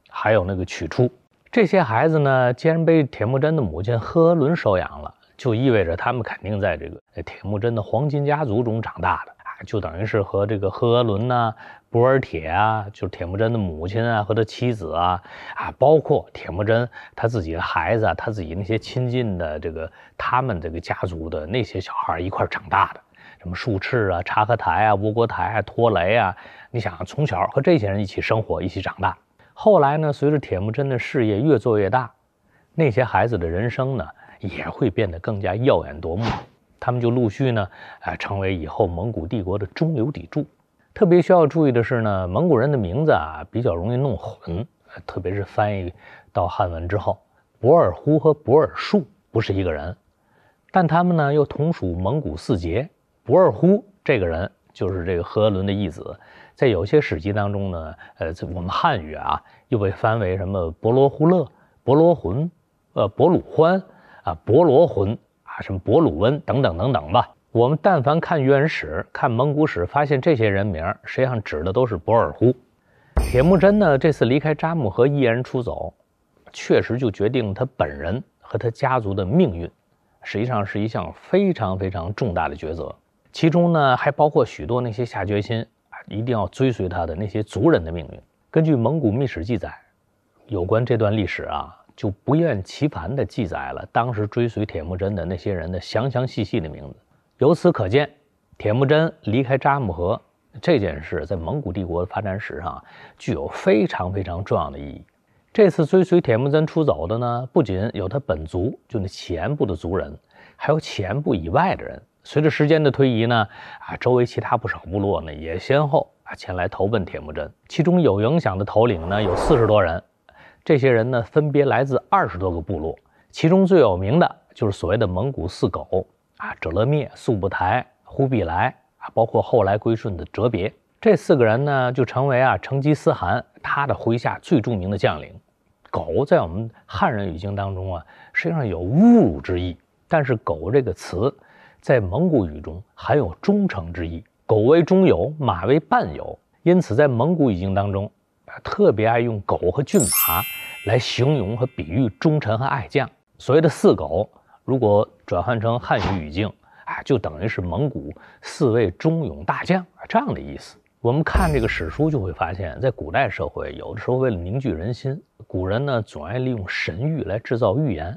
还有那个曲出。这些孩子呢，既然被铁木真的母亲赫额伦收养了，就意味着他们肯定在这个铁木真的黄金家族中长大的，啊，就等于是和这个赫额伦呢。波尔铁啊，就是铁木真的母亲啊，和他妻子啊，啊，包括铁木真他自己的孩子，啊，他自己那些亲近的这个他们这个家族的那些小孩一块长大的，什么术赤啊、察合台啊、窝阔台啊、拖雷啊，你想从小和这些人一起生活，一起长大，后来呢，随着铁木真的事业越做越大，那些孩子的人生呢也会变得更加耀眼夺目，他们就陆续呢，啊，成为以后蒙古帝国的中流砥柱。特别需要注意的是呢，蒙古人的名字啊比较容易弄混，特别是翻译到汉文之后，博尔忽和博尔术不是一个人，但他们呢又同属蒙古四杰。博尔忽这个人就是这个和伦的义子，在有些史籍当中呢，呃，我们汉语啊又被翻为什么博罗忽勒、博罗浑、呃博鲁欢啊、博罗浑啊、什么博鲁温等等等等吧。我们但凡看原始、看蒙古史，发现这些人名实际上指的都是博尔忽。铁木真呢，这次离开扎木合，毅然出走，确实就决定他本人和他家族的命运，实际上是一项非常非常重大的抉择。其中呢，还包括许多那些下决心啊一定要追随他的那些族人的命运。根据蒙古秘史记载，有关这段历史啊，就不厌其烦地记载了当时追随铁木真的那些人的详详细细的名字。由此可见，铁木真离开扎木合这件事，在蒙古帝国的发展史上具有非常非常重要的意义。这次追随铁木真出走的呢，不仅有他本族，就那乞颜部的族人，还有乞颜部以外的人。随着时间的推移呢，啊，周围其他不少部落呢，也先后啊前来投奔铁木真。其中有影响的头领呢，有四十多人。这些人呢，分别来自二十多个部落，其中最有名的就是所谓的蒙古四狗。啊，哲勒蔑、速不台、忽必来啊，包括后来归顺的哲别，这四个人呢，就成为啊成吉思汗他的麾下最著名的将领。狗在我们汉人语境当中啊，实际上有侮辱之意，但是“狗”这个词在蒙古语中含有忠诚之意。狗为忠友，马为伴友，因此在蒙古语境当中，啊，特别爱用狗和骏马来形容和比喻忠臣和爱将。所谓的四狗。如果转换成汉语语境，啊，就等于是蒙古四位忠勇大将这样的意思。我们看这个史书就会发现，在古代社会，有的时候为了凝聚人心，古人呢总爱利用神谕来制造预言、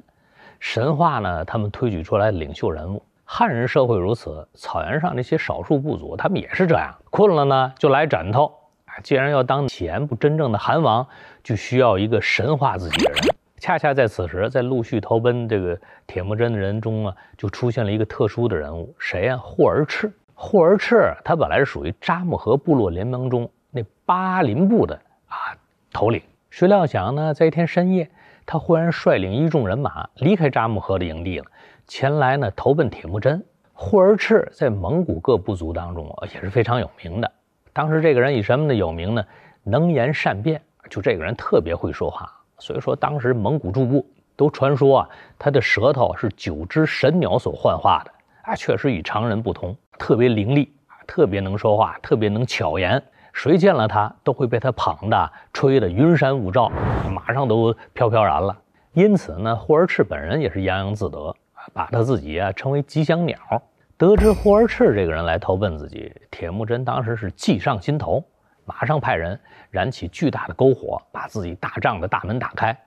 神话呢，他们推举出来领袖人物。汉人社会如此，草原上那些少数部族，他们也是这样。困了呢，就来枕头。啊，既然要当前不真正的韩王，就需要一个神话自己的人。恰恰在此时，在陆续投奔这个铁木真的人中啊，就出现了一个特殊的人物，谁呀？霍尔赤。霍尔赤，他本来是属于扎木合部落联盟中那巴林部的啊头领。谁料想呢，在一天深夜，他忽然率领一众人马离开扎木合的营地了，前来呢投奔铁木真。霍尔赤在蒙古各部族当中也是非常有名的。当时这个人以什么呢有名呢？能言善辩，就这个人特别会说话。所以说，当时蒙古诸部都传说啊，他的舌头是九只神鸟所幻化的啊，确实与常人不同，特别伶俐啊，特别能说话，特别能巧言，谁见了他都会被他捧的吹得云山雾罩，马上都飘飘然了。因此呢，霍儿赤本人也是洋洋自得啊，把他自己啊称为吉祥鸟。得知霍儿赤这个人来投奔自己，铁木真当时是计上心头，马上派人。燃起巨大的篝火，把自己大帐的大门打开，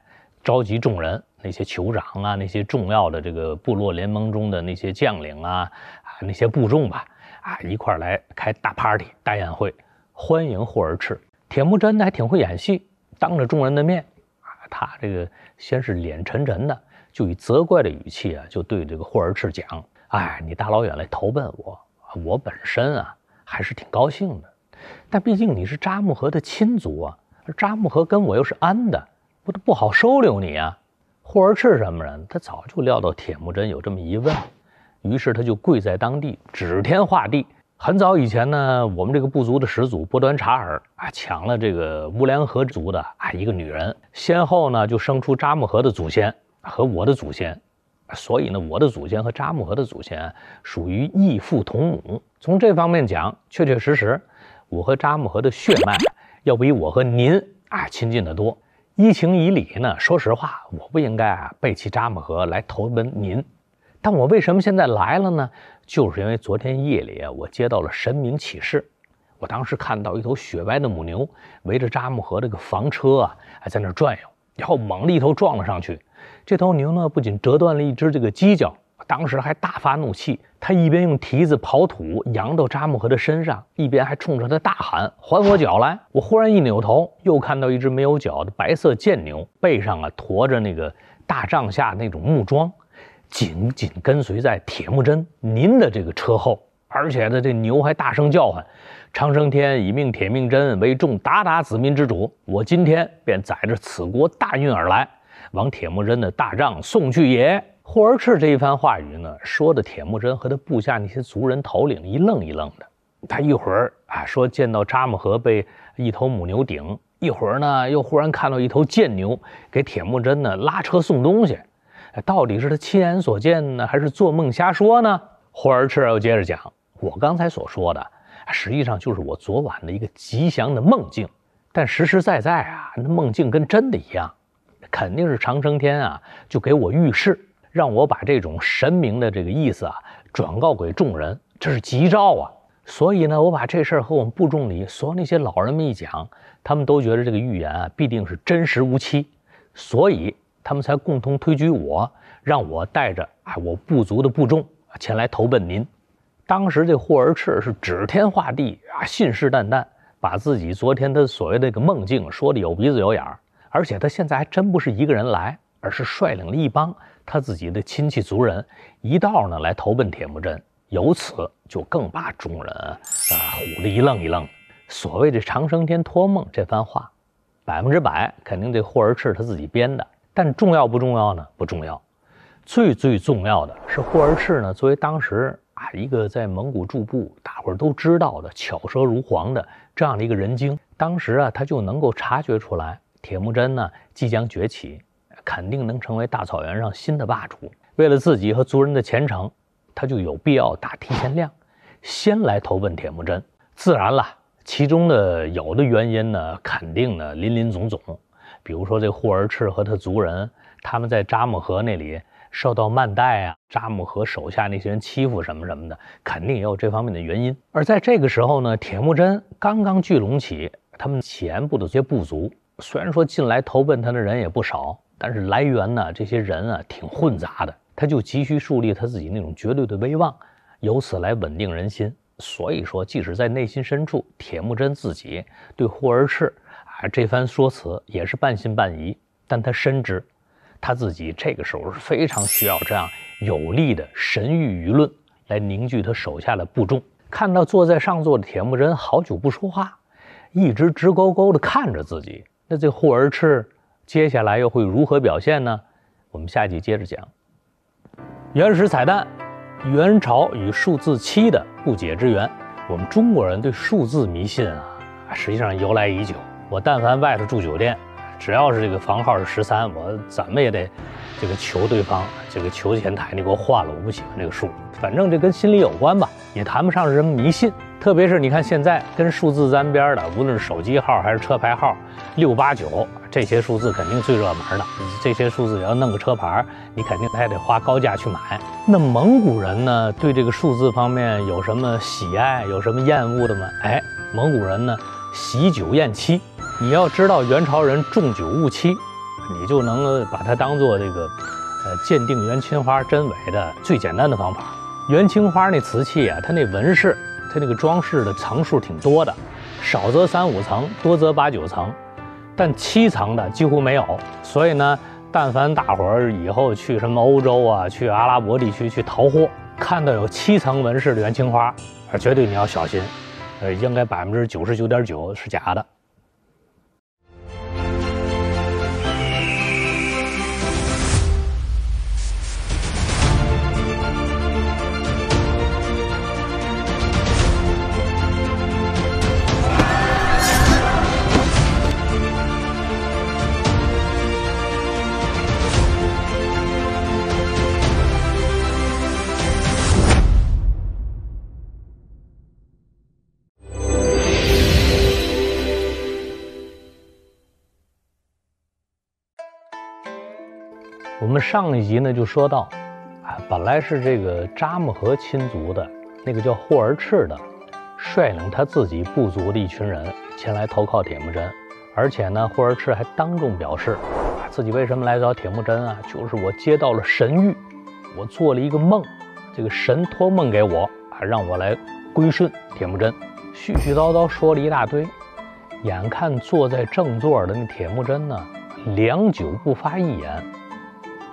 召集众人，那些酋长啊，那些重要的这个部落联盟中的那些将领啊啊，那些部众吧啊，一块儿来开大 party 大宴会，欢迎霍尔赤。铁木真的还挺会演戏，当着众人的面啊，他这个先是脸沉沉的，就以责怪的语气啊，就对这个霍尔赤讲：“哎，你大老远来投奔我，我本身啊还是挺高兴的。”但毕竟你是扎木合的亲族啊，扎木合跟我又是安的，我都不好收留你啊？霍尔赤什么人？他早就料到铁木真有这么一问，于是他就跪在当地，指天画地。很早以前呢，我们这个部族的始祖波端查尔啊，抢了这个乌梁河族的啊一个女人，先后呢就生出扎木合的祖先和我的祖先，所以呢，我的祖先和扎木合的祖先属于异父同母。从这方面讲，确确实实。我和扎木合的血脉要比我和您啊亲近得多。依情以理呢，说实话，我不应该啊背弃扎木合来投奔您。但我为什么现在来了呢？就是因为昨天夜里啊，我接到了神明启示。我当时看到一头雪白的母牛围着扎木合这个房车啊还在那转悠，然后猛地一头撞了上去。这头牛呢，不仅折断了一只这个犄角。当时还大发怒气，他一边用蹄子刨土扬到扎木合的身上，一边还冲着他大喊：“还我脚来！”我忽然一扭头，又看到一只没有脚的白色贱牛，背上啊驮着那个大帐下那种木桩，紧紧跟随在铁木真您的这个车后。而且呢，这牛还大声叫唤：“长生天以命铁命真为重，鞑靼子民之主，我今天便载着此国大运而来，往铁木真的大帐送去也。”霍尔赤这一番话语呢，说的铁木真和他部下那些族人头领一愣一愣的。他一会儿啊说见到扎木合被一头母牛顶，一会儿呢又忽然看到一头贱牛给铁木真呢拉车送东西。到底是他亲眼所见呢，还是做梦瞎说呢？霍尔赤又接着讲，我刚才所说的实际上就是我昨晚的一个吉祥的梦境，但实实在在啊，那梦境跟真的一样，肯定是长生天啊就给我预示。让我把这种神明的这个意思啊，转告给众人，这是吉兆啊。所以呢，我把这事儿和我们部众里所有那些老人们一讲，他们都觉得这个预言啊必定是真实无欺，所以他们才共同推举我，让我带着哎我部族的部众前来投奔您。当时这霍尔赤是指天画地啊，信誓旦旦，把自己昨天他所谓的个梦境说的有鼻子有眼儿，而且他现在还真不是一个人来，而是率领了一帮。他自己的亲戚族人一道呢来投奔铁木真，由此就更把众人啊唬得一愣一愣。所谓这长生天托梦这番话，百分之百肯定这霍尔赤他自己编的。但重要不重要呢？不重要。最最重要的是霍尔赤呢，作为当时啊一个在蒙古驻部，大伙儿都知道的巧舌如簧的这样的一个人精，当时啊他就能够察觉出来，铁木真呢即将崛起。肯定能成为大草原上新的霸主。为了自己和族人的前程，他就有必要打提前量，先来投奔铁木真。自然了，其中的有的原因呢，肯定呢林林总总。比如说，这霍儿赤和他族人，他们在扎木合那里受到曼代啊，扎木合手下那些人欺负什么什么的，肯定也有这方面的原因。而在这个时候呢，铁木真刚刚聚拢起他们前部的这些部族，虽然说进来投奔他的人也不少。但是来源呢？这些人啊，挺混杂的，他就急需树立他自己那种绝对的威望，由此来稳定人心。所以说，即使在内心深处，铁木真自己对忽儿赤啊这番说辞也是半信半疑。但他深知，他自己这个时候是非常需要这样有力的神域舆论来凝聚他手下的部众。看到坐在上座的铁木真好久不说话，一直直勾勾地看着自己，那这忽儿赤。接下来又会如何表现呢？我们下集接着讲。原始彩蛋，元朝与数字七的不解之缘。我们中国人对数字迷信啊，实际上由来已久。我但凡外头住酒店，只要是这个房号是十三，我怎么也得这个求对方，这个求前台，你给我换了，我不喜欢这个数。反正这跟心理有关吧，也谈不上是什么迷信。特别是你看，现在跟数字沾边的，无论是手机号还是车牌号，六八九这些数字肯定最热门的。这些数字要弄个车牌，你肯定还得花高价去买。那蒙古人呢，对这个数字方面有什么喜爱，有什么厌恶的吗？哎，蒙古人呢喜酒厌妻。你要知道元朝人重酒误妻，你就能把它当做这个呃鉴定元青花真伪的最简单的方法。元青花那瓷器啊，它那纹饰。那个装饰的层数挺多的，少则三五层，多则八九层，但七层的几乎没有。所以呢，但凡大伙儿以后去什么欧洲啊，去阿拉伯地区去淘货，看到有七层纹饰的元青花，绝对你要小心，呃，应该百分之九十九点九是假的。们上一集呢就说到，啊，本来是这个扎木合亲族的那个叫霍尔赤的，率领他自己部族的一群人前来投靠铁木真，而且呢，霍尔赤还当众表示，啊，自己为什么来找铁木真啊？就是我接到了神谕，我做了一个梦，这个神托梦给我啊，让我来归顺铁木真，絮絮叨叨说了一大堆。眼看坐在正座的那铁木真呢，良久不发一言。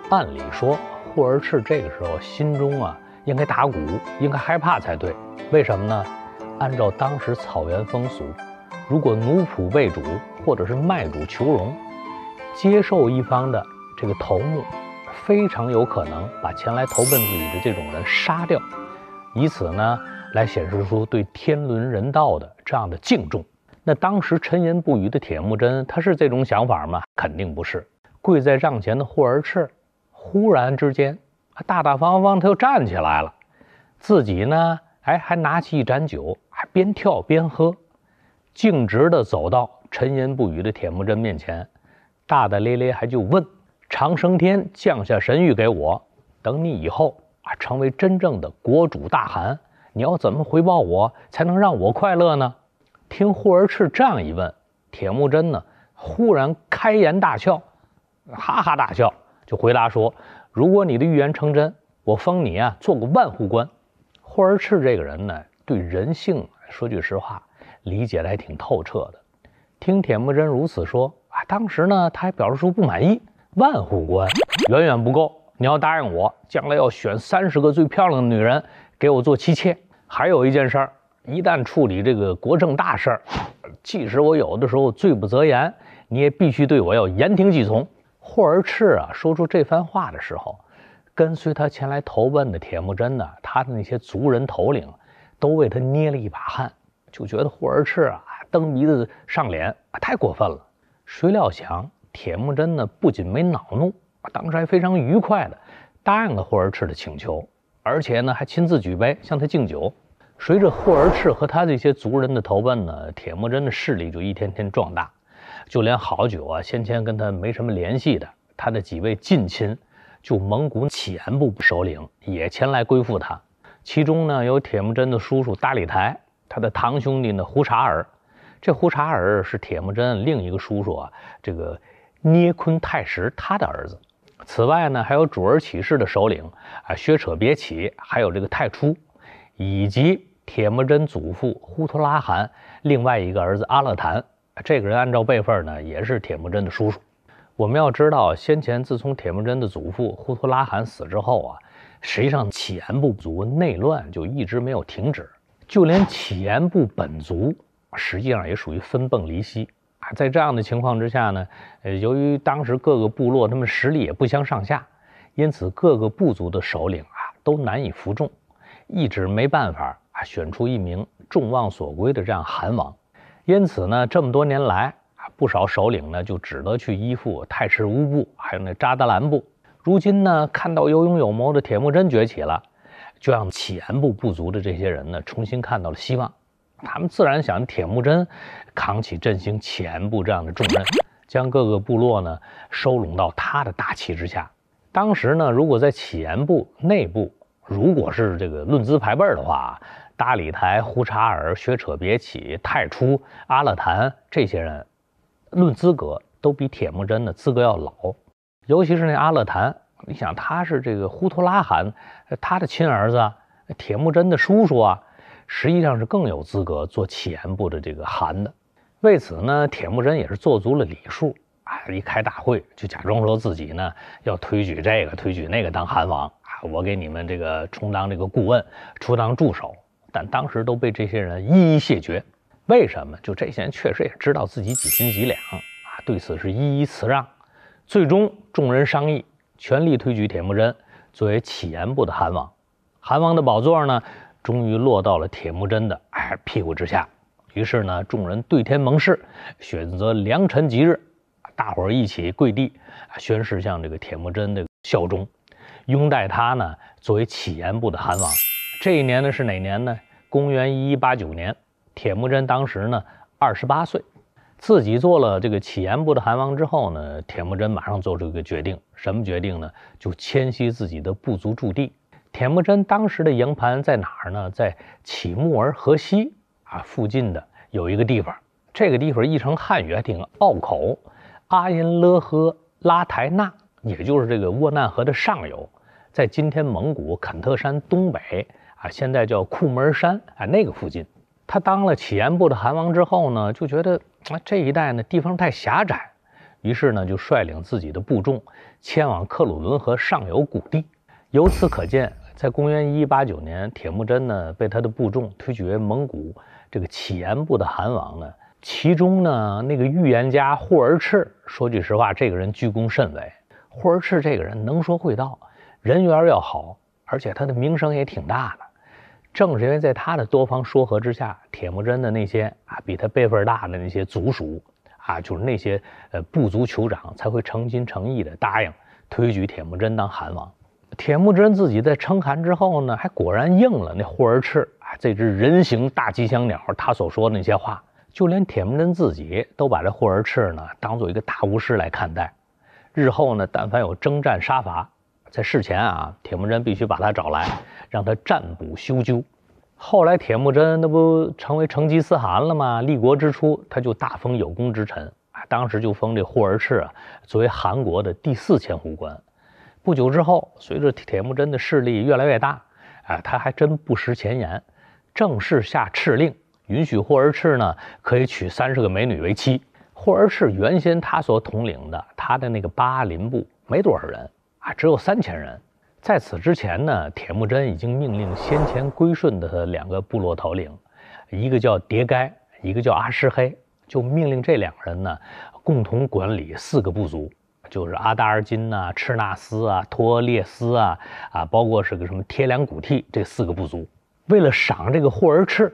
按理说，霍尔赤这个时候心中啊应该打鼓，应该害怕才对。为什么呢？按照当时草原风俗，如果奴仆为主，或者是卖主求荣，接受一方的这个头目，非常有可能把前来投奔自己的这种人杀掉，以此呢来显示出对天伦人道的这样的敬重。那当时沉吟不语的铁木真，他是这种想法吗？肯定不是。跪在帐前的霍尔赤。忽然之间，他大大方方，他又站起来了，自己呢，哎，还拿起一盏酒，还边跳边喝，径直的走到沉吟不语的铁木真面前，大大咧咧，还就问：“长生天降下神谕给我，等你以后啊，成为真正的国主大汗，你要怎么回报我，才能让我快乐呢？”听护儿赤这样一问，铁木真呢，忽然开颜大笑，哈哈大笑。就回答说：“如果你的预言成真，我封你啊做个万户官。”霍尔赤这个人呢，对人性说句实话，理解的还挺透彻的。听铁木真如此说啊，当时呢，他还表示出不满意：“万户官远远不够，你要答应我，将来要选三十个最漂亮的女人给我做妻妾。还有一件事儿，一旦处理这个国政大事儿，即使我有的时候罪不择言，你也必须对我要言听计从。”霍尔赤啊，说出这番话的时候，跟随他前来投奔的铁木真呢，他的那些族人头领都为他捏了一把汗，就觉得霍尔赤啊蹬鼻子上脸啊，太过分了。谁料想，铁木真呢不仅没恼怒，当时还非常愉快地答应了霍尔赤的请求，而且呢还亲自举杯向他敬酒。随着霍尔赤和他这些族人的投奔呢，铁木真的势力就一天天壮大。就连好久啊，先前跟他没什么联系的，他的几位近亲，就蒙古乞颜部首领也前来归附他。其中呢，有铁木真的叔叔大礼台，他的堂兄弟呢胡察儿。这胡察儿是铁木真另一个叔叔啊，这个捏坤太石他的儿子。此外呢，还有主儿乞氏的首领啊薛扯别乞，还有这个太初，以及铁木真祖父忽图拉汗另外一个儿子阿勒坛。这个人按照辈分呢，也是铁木真的叔叔。我们要知道，先前自从铁木真的祖父忽图拉汗死之后啊，实际上乞颜部族内乱就一直没有停止，就连乞颜部本族实际上也属于分崩离析啊。在这样的情况之下呢，呃，由于当时各个部落他们实力也不相上下，因此各个部族的首领啊都难以服众，一直没办法啊选出一名众望所归的这样汗王。因此呢，这么多年来啊，不少首领呢就只得去依附泰赤乌部，还有那扎达兰部。如今呢，看到有勇有谋的铁木真崛起了，就让乞颜部部族的这些人呢重新看到了希望。他们自然想铁木真扛起振兴乞颜部这样的重任，将各个部落呢收拢到他的大旗之下。当时呢，如果在乞颜部内部，如果是这个论资排辈的话，搭礼台、胡查尔、薛扯别起、太初、阿勒坛，这些人论资格都比铁木真的资格要老，尤其是那阿勒坛，你想他是这个呼图拉汗，他的亲儿子，铁木真的叔叔啊，实际上是更有资格做乞颜部的这个汗的。为此呢，铁木真也是做足了礼数啊，一开大会就假装说自己呢要推举这个推举那个当韩王啊，我给你们这个充当这个顾问，充当助手。但当时都被这些人一一谢绝，为什么？就这些人确实也知道自己几斤几两啊，对此是一一辞让。最终众人商议，全力推举铁木真作为乞颜部的汗王。汗王的宝座呢，终于落到了铁木真的哎屁股之下。于是呢，众人对天盟誓，选择良辰吉日，大伙儿一起跪地啊宣誓向这个铁木真的效忠，拥戴他呢作为乞颜部的汗王。这一年呢是哪年呢？公元一一八九年，铁木真当时呢二十八岁，自己做了这个乞颜部的汗王之后呢，铁木真马上做出一个决定，什么决定呢？就迁徙自己的部族驻地。铁木真当时的营盘在哪儿呢？在乞木尔河西啊附近的有一个地方，这个地方译成汉语还挺拗口，阿因勒河拉台纳，也就是这个沃难河的上游，在今天蒙古肯特山东北。啊，现在叫库门山啊，那个附近，他当了乞颜部的汗王之后呢，就觉得啊这一带呢地方太狭窄，于是呢就率领自己的部众迁往克鲁伦河上游谷地。由此可见，在公元一八九年，铁木真呢被他的部众推举为蒙古这个乞颜部的汗王呢。其中呢那个预言家霍尔赤，说句实话，这个人居功甚伟。霍尔赤这个人能说会道，人缘要好，而且他的名声也挺大的。正是因为在他的多方说和之下，铁木真的那些啊比他辈分大的那些族属啊，就是那些呃部族酋长，才会诚心诚意的答应推举铁木真当汗王。铁木真自己在称汗之后呢，还果然应了那霍尔赤啊这只人形大吉祥鸟他所说的那些话，就连铁木真自己都把这霍尔赤呢当做一个大巫师来看待。日后呢，但凡有征战杀伐，在事前啊，铁木真必须把他找来。让他占卜修究。后来，铁木真那不成为成吉思汗了吗？立国之初，他就大封有功之臣啊。当时就封这霍尔赤啊作为韩国的第四千户官。不久之后，随着铁木真的势力越来越大，啊，他还真不识前言，正式下敕令，允许霍尔赤呢可以娶三十个美女为妻。霍尔赤原先他所统领的他的那个巴林部没多少人啊，只有三千人。在此之前呢，铁木真已经命令先前归顺的两个部落头领，一个叫迭该，一个叫阿诗黑，就命令这两个人呢共同管理四个部族，就是阿达尔金啊、赤纳斯啊、托列斯啊啊，包括是个什么铁梁古替这四个部族。为了赏这个霍尔赤，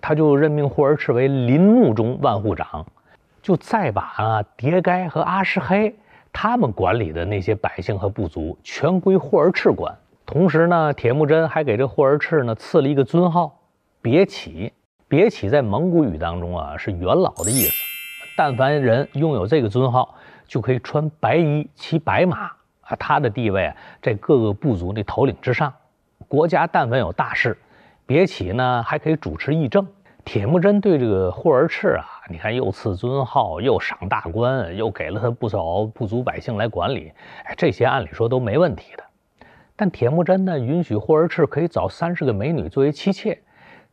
他就任命霍尔赤为林木中万户长，就再把迭该和阿诗黑。他们管理的那些百姓和部族全归霍尔赤管。同时呢，铁木真还给这霍尔赤呢赐了一个尊号——别乞。别乞在蒙古语当中啊是元老的意思。但凡人拥有这个尊号，就可以穿白衣、骑白马啊。他的地位在各个部族那头领之上。国家但凡有大事，别乞呢还可以主持议政。铁木真对这个霍尔赤啊。你看，又赐尊号，又赏大官，又给了他不少部族百姓来管理，哎，这些按理说都没问题的。但铁木真呢，允许霍尔赤可以找三十个美女作为妻妾，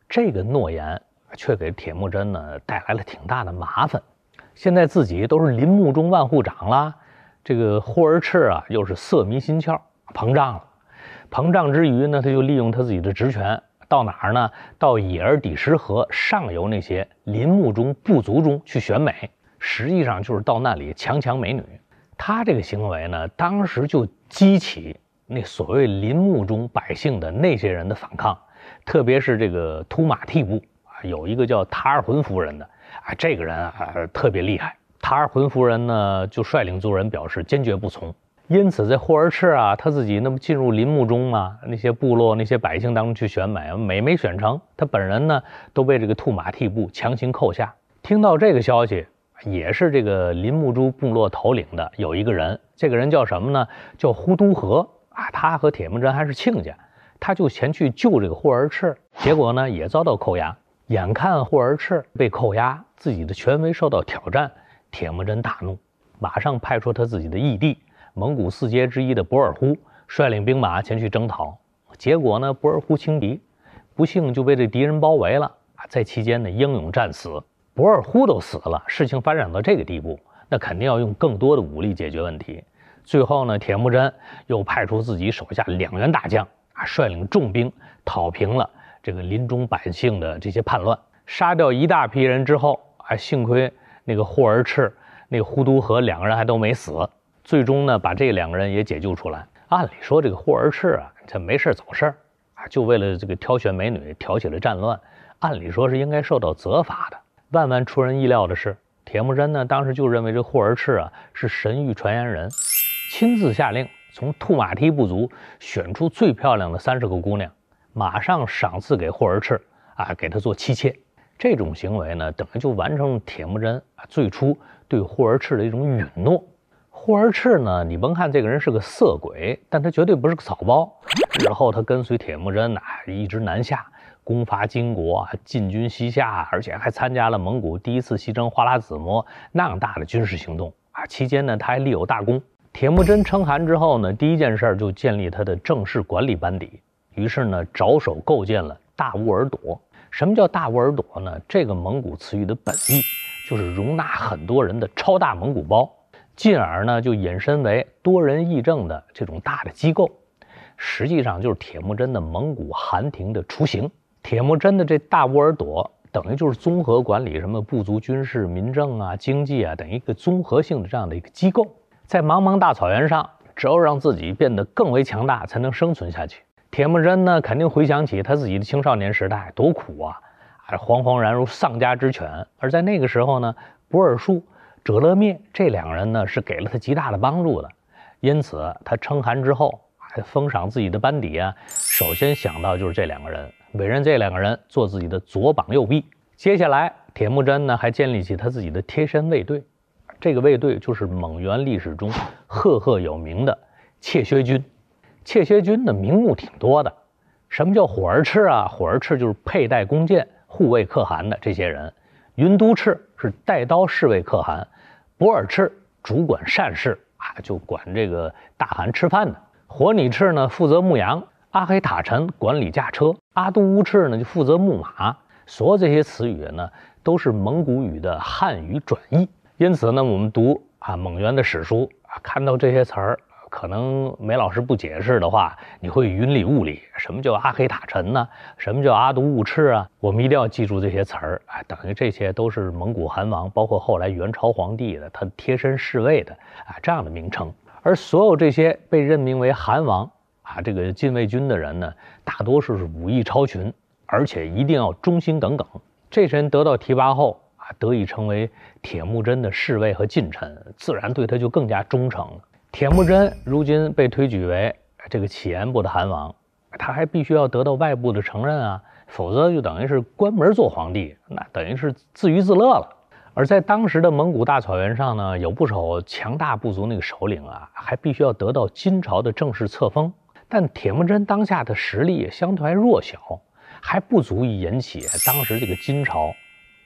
这个诺言却给铁木真呢带来了挺大的麻烦。现在自己都是林木中万户长啦，这个霍尔赤啊又是色迷心窍，膨胀了。膨胀之余呢，他就利用他自己的职权。到哪儿呢？到野尔底石河上游那些林木中部族中去选美，实际上就是到那里强抢美女。他这个行为呢，当时就激起那所谓林木中百姓的那些人的反抗，特别是这个图马替部啊，有一个叫塔尔浑夫人的啊，这个人啊特别厉害。塔尔浑夫人呢，就率领族人表示坚决不从。因此，在霍尔赤啊，他自己那不进入林木中嘛？那些部落、那些百姓当中去选美，美没选成，他本人呢都被这个兔马替部强行扣下。听到这个消息，也是这个林木珠部落头领的有一个人，这个人叫什么呢？叫呼都和啊。他和铁木真还是亲家，他就前去救这个霍尔赤，结果呢也遭到扣押。眼看霍尔赤被扣押，自己的权威受到挑战，铁木真大怒，马上派出他自己的义弟。蒙古四杰之一的博尔忽率领兵马前去征讨，结果呢，博尔忽轻敌，不幸就被这敌人包围了。啊，在期间呢，英勇战死，博尔忽都死了。事情发展到这个地步，那肯定要用更多的武力解决问题。最后呢，铁木真又派出自己手下两员大将，啊，率领重兵讨平了这个林中百姓的这些叛乱，杀掉一大批人之后，啊，幸亏那个霍尔赤、那个忽都和两个人还都没死。最终呢，把这两个人也解救出来。按理说，这个霍尔赤啊，这没事找事儿啊，就为了这个挑选美女挑起了战乱。按理说是应该受到责罚的。万万出人意料的是，铁木真呢，当时就认为这霍尔赤啊是神谕传言人，亲自下令从兔马惕部族选出最漂亮的三十个姑娘，马上赏赐给霍尔赤啊，给他做妻妾。这种行为呢，等于就完成了铁木真啊最初对霍尔赤的一种允诺。忽而赤呢？你甭看这个人是个色鬼，但他绝对不是个草包。之后他跟随铁木真啊，一直南下，攻伐金国，进军西夏，而且还参加了蒙古第一次西征花剌子模那样大的军事行动啊。期间呢，他还立有大功。铁木真称汗之后呢，第一件事就建立他的正式管理班底，于是呢，着手构建了大兀尔朵。什么叫大兀尔朵呢？这个蒙古词语的本意就是容纳很多人的超大蒙古包。进而呢，就引申为多人议政的这种大的机构，实际上就是铁木真的蒙古汗廷的雏形。铁木真的这大乌尔朵，等于就是综合管理什么部族军事、民政啊、经济啊，等于一个综合性的这样的一个机构。在茫茫大草原上，只有让自己变得更为强大，才能生存下去。铁木真呢，肯定回想起他自己的青少年时代，多苦啊！还惶惶然如丧家之犬。而在那个时候呢，博尔术。折勒蔑这两个人呢是给了他极大的帮助的，因此他称汗之后还封赏自己的班底啊，首先想到就是这两个人，委任这两个人做自己的左膀右臂。接下来，铁木真呢还建立起他自己的贴身卫队，这个卫队就是蒙元历史中赫赫有名的怯薛军。怯薛军的名目挺多的，什么叫火儿赤啊？火儿赤就是佩戴弓箭护卫可汗的这些人，云都赤是带刀侍卫可汗。博尔赤主管善事啊，就管这个大汗吃饭的；火你赤呢负责牧羊；阿黑塔臣管理驾车；阿都乌赤呢就负责牧马。所有这些词语呢都是蒙古语的汉语转译，因此呢，我们读啊蒙元的史书啊，看到这些词儿。可能梅老师不解释的话，你会云里雾里。什么叫阿黑塔臣呢？什么叫阿毒误赤啊？我们一定要记住这些词儿啊，等于这些都是蒙古汗王，包括后来元朝皇帝的他贴身侍卫的啊这样的名称。而所有这些被任命为汗王啊这个禁卫军的人呢，大多数是武艺超群，而且一定要忠心耿耿。这些人得到提拔后啊，得以成为铁木真的侍卫和近臣，自然对他就更加忠诚。铁木真如今被推举为这个乞颜部的汗王，他还必须要得到外部的承认啊，否则就等于是关门做皇帝，那等于是自娱自乐了。而在当时的蒙古大草原上呢，有不少强大部族那个首领啊，还必须要得到金朝的正式册封。但铁木真当下的实力也相对还弱小，还不足以引起当时这个金朝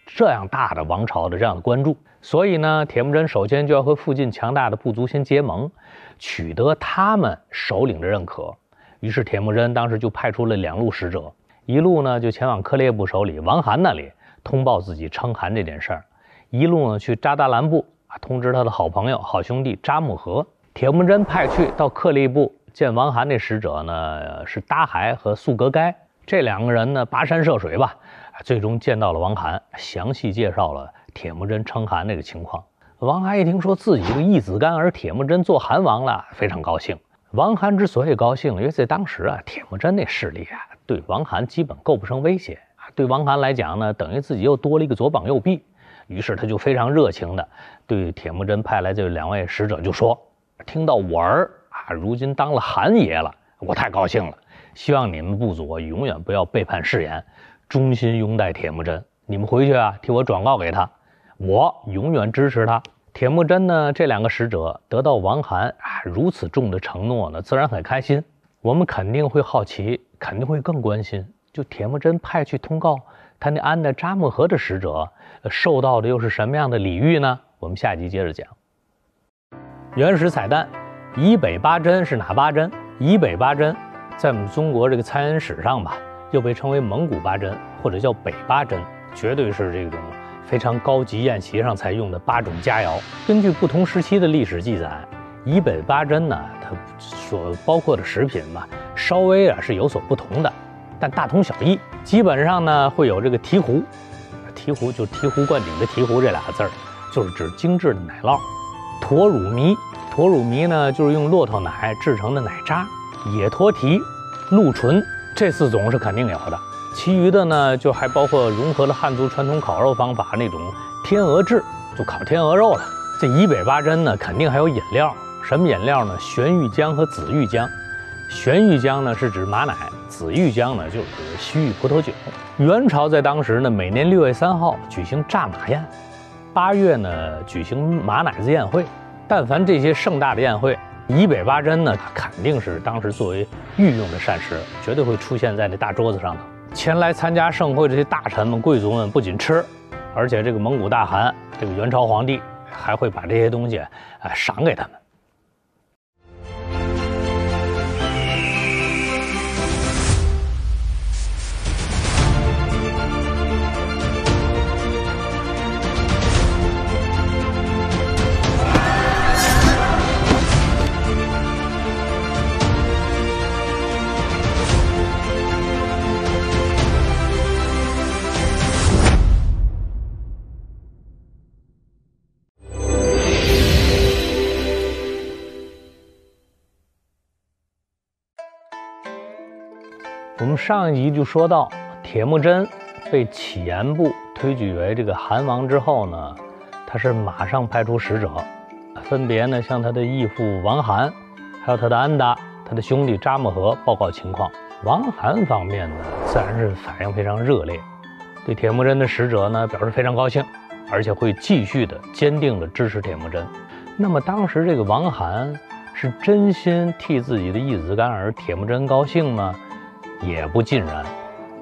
这样大的王朝的这样的关注。所以呢，铁木真首先就要和附近强大的部族先结盟，取得他们首领的认可。于是，铁木真当时就派出了两路使者，一路呢就前往克烈部首领王罕那里通报自己称汗这件事儿；一路呢去扎达兰部啊，通知他的好朋友、好兄弟扎木合。铁木真派去到克烈部见王罕那使者呢是达海和速格该这两个人呢，跋山涉水吧，最终见到了王罕，详细介绍了。铁木真称汗那个情况，王汗一听说自己这个义子干儿铁木真做汗王了，非常高兴。王汗之所以高兴，因为在当时啊，铁木真那势力啊，对王汗基本构不成威胁啊。对王汗来讲呢，等于自己又多了一个左膀右臂，于是他就非常热情的对铁木真派来这两位使者就说：“听到我儿啊，如今当了韩爷了，我太高兴了。希望你们部族永远不要背叛誓言，忠心拥戴铁木真。你们回去啊，替我转告给他。”我永远支持他。铁木真呢？这两个使者得到王汗啊如此重的承诺呢，自然很开心。我们肯定会好奇，肯定会更关心。就铁木真派去通告他那安的扎木合的使者，受到的又是什么样的礼遇呢？我们下集接着讲。原始彩蛋，以北八真是哪八真？以北八真，在我们中国这个餐饮史上吧，又被称为蒙古八真或者叫北八真，绝对是这种。非常高级宴席上才用的八种佳肴，根据不同时期的历史记载，以北八珍呢，它所包括的食品嘛，稍微啊是有所不同的，但大同小异。基本上呢会有这个醍醐，醍醐就醍醐灌顶的醍醐这俩字儿，就是指精致的奶酪，驼乳糜，驼乳糜呢就是用骆驼奶制成的奶渣，野驼蹄，鹿唇，这四种是肯定有的。其余的呢，就还包括融合了汉族传统烤肉方法那种天鹅制，就烤天鹅肉了。这以北八珍呢，肯定还有饮料，什么饮料呢？玄玉浆和紫玉浆。玄玉浆呢是指马奶，紫玉浆呢就是西域葡萄酒。元朝在当时呢，每年六月三号举行扎马宴，八月呢举行马奶子宴会。但凡这些盛大的宴会，以北八珍呢，肯定是当时作为御用的膳食，绝对会出现在那大桌子上的。前来参加盛会，这些大臣们、贵族们不仅吃，而且这个蒙古大汗、这个元朝皇帝还会把这些东西，呃、赏给他们。上一集就说到，铁木真被乞颜部推举为这个汗王之后呢，他是马上派出使者，分别呢向他的义父王罕，还有他的安达、他的兄弟扎木合报告情况。王罕方面呢，自然是反应非常热烈，对铁木真的使者呢表示非常高兴，而且会继续的坚定的支持铁木真。那么当时这个王罕是真心替自己的义子干儿铁木真高兴吗？也不尽然。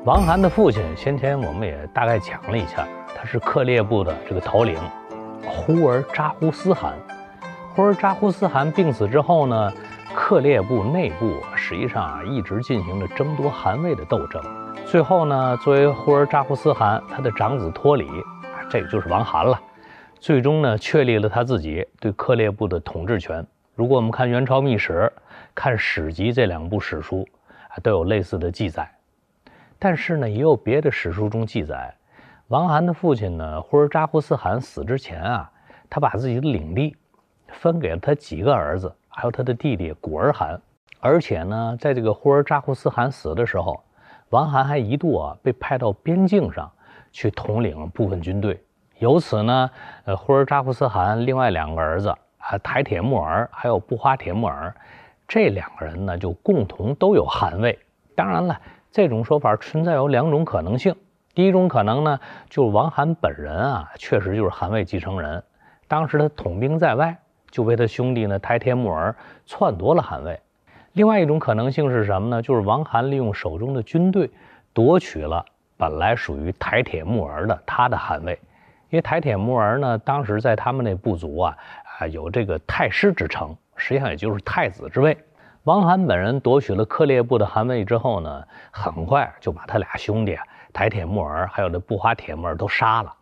王涵的父亲，先前我们也大概讲了一下，他是克烈部的这个头领忽儿扎忽思汗。忽儿扎忽思汗病死之后呢，克烈部内部实际上啊一直进行着争夺汗位的斗争。最后呢，作为忽儿扎忽思汗他的长子托里啊，这就是王涵了。最终呢，确立了他自己对克烈部的统治权。如果我们看《元朝秘史》、看《史籍这两部史书。都有类似的记载，但是呢，也有别的史书中记载，王涵的父亲呢，忽儿扎忽思汗死之前啊，他把自己的领地分给了他几个儿子，还有他的弟弟古尔汗，而且呢，在这个忽儿扎忽思汗死的时候，王涵还一度啊被派到边境上去统领部分军队，由此呢，呃，忽儿扎忽思汗另外两个儿子啊，台铁木儿还有布花铁木儿。这两个人呢，就共同都有汗位。当然了，这种说法存在有两种可能性。第一种可能呢，就是王涵本人啊，确实就是汗位继承人，当时他统兵在外，就被他兄弟呢台铁木儿篡夺了汗位。另外一种可能性是什么呢？就是王涵利用手中的军队夺取了本来属于台铁木儿的他的汗位，因为台铁木儿呢，当时在他们那部族啊啊有这个太师之称。实际上也就是太子之位。王汗本人夺取了克烈部的汗位之后呢，很快就把他俩兄弟，台铁木儿还有那不花铁木儿都杀了。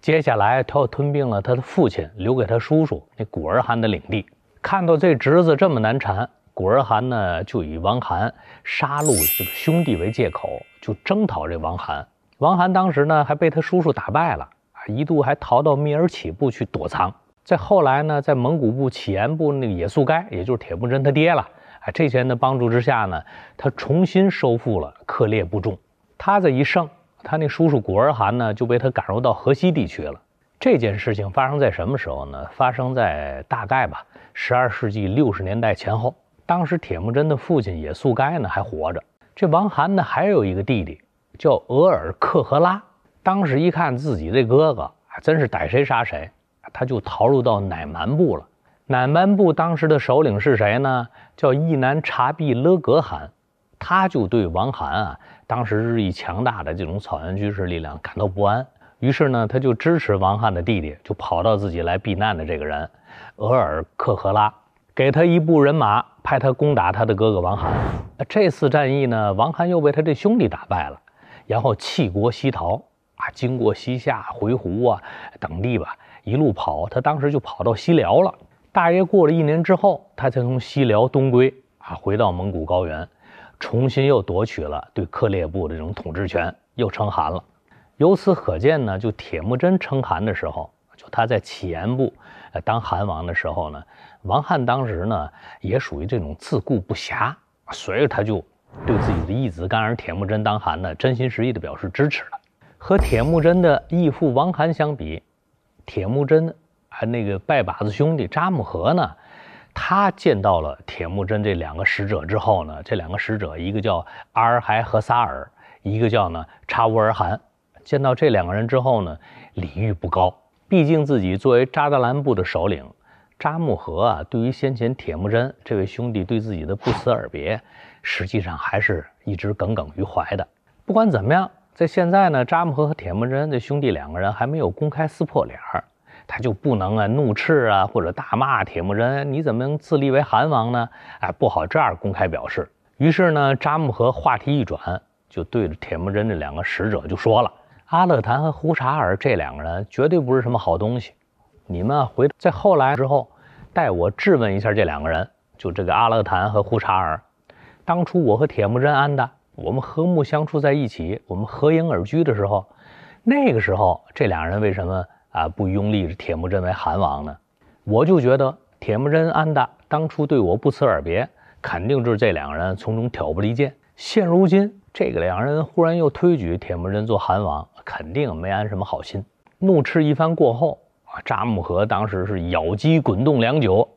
接下来他又吞并了他的父亲留给他叔叔那古尔汗的领地。看到这侄子这么难缠，古尔汗呢就以王汗杀戮这个兄弟为借口，就征讨这王汗。王汗当时呢还被他叔叔打败了啊，一度还逃到密尔起部去躲藏。再后来呢，在蒙古部乞颜部那个也速该，也就是铁木真他爹了，啊，这些人的帮助之下呢，他重新收复了克烈部众。他这一胜，他那叔叔古尔汗呢就被他赶入到河西地区了。这件事情发生在什么时候呢？发生在大概吧，十二世纪六十年代前后。当时铁木真的父亲也速该呢还活着。这王汗呢还有一个弟弟叫额尔克和拉，当时一看自己这哥哥，真是逮谁杀谁。他就逃入到乃蛮部了。乃蛮部当时的首领是谁呢？叫亦南察必勒格汗。他就对王罕啊，当时日益强大的这种草原军事力量感到不安，于是呢，他就支持王罕的弟弟，就跑到自己来避难的这个人，额尔克合拉，给他一部人马，派他攻打他的哥哥王罕。这次战役呢，王罕又被他这兄弟打败了，然后弃国西逃啊，经过西夏、回鹘啊等地吧。一路跑，他当时就跑到西辽了。大约过了一年之后，他才从西辽东归啊，回到蒙古高原，重新又夺取了对克烈部的这种统治权，又称汗了。由此可见呢，就铁木真称汗的时候，就他在乞颜部当汗王的时候呢，王翰当时呢也属于这种自顾不暇，所以他就对自己的义子干儿铁木真当汗呢，真心实意地表示支持了。和铁木真的义父王翰相比。铁木真，还那个拜把子兄弟扎木合呢，他见到了铁木真这两个使者之后呢，这两个使者一个叫阿尔海和萨尔，一个叫呢查乌尔汗，见到这两个人之后呢，礼遇不高，毕竟自己作为扎答兰部的首领，扎木合啊，对于先前铁木真这位兄弟对自己的不辞而别，实际上还是一直耿耿于怀的。不管怎么样。在现在呢，扎木合和铁木真的兄弟两个人还没有公开撕破脸儿，他就不能啊怒斥啊或者大骂铁木真，你怎么能自立为汗王呢？哎，不好这样公开表示。于是呢，扎木合话题一转，就对着铁木真的两个使者就说了：“阿勒坛和忽察尔这两个人绝对不是什么好东西，你们回再后来之后，代我质问一下这两个人，就这个阿勒坛和忽察尔，当初我和铁木真安的。”我们和睦相处在一起，我们合营而居的时候，那个时候这俩人为什么啊不拥立铁木真为汗王呢？我就觉得铁木真安大当初对我不辞而别，肯定就是这两个人从中挑拨离间。现如今这个两人忽然又推举铁木真做汗王，肯定没安什么好心。怒斥一番过后啊，扎木合当时是咬肌滚动良久，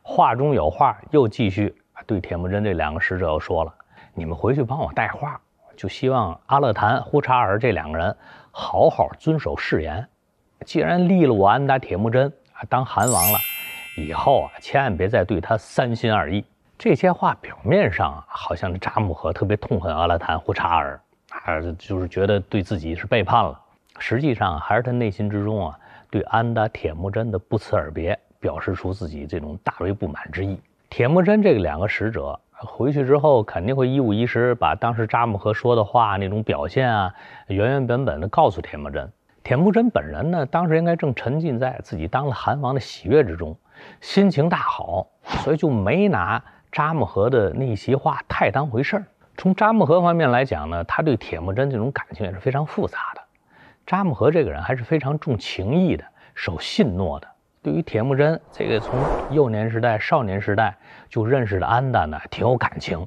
话中有话，又继续对铁木真这两个使者又说了。你们回去帮我带话，就希望阿勒坦、忽察尔这两个人好好遵守誓言。既然立了我安达铁木真啊当韩王了，以后啊千万别再对他三心二意。这些话表面上啊，好像扎木合特别痛恨阿勒坦、忽察尔，啊就是觉得对自己是背叛了。实际上还是他内心之中啊，对安达铁木真的不辞而别，表示出自己这种大为不满之意。铁木真这个两个使者。回去之后肯定会一五一十把当时扎木合说的话那种表现啊原原本本的告诉铁木真。铁木真本人呢，当时应该正沉浸在自己当了韩王的喜悦之中，心情大好，所以就没拿扎木合的那一席话太当回事儿。从扎木合方面来讲呢，他对铁木真这种感情也是非常复杂的。扎木合这个人还是非常重情义的，守信诺的。对于铁木真这个从幼年时代、少年时代。就认识了安达呢，挺有感情，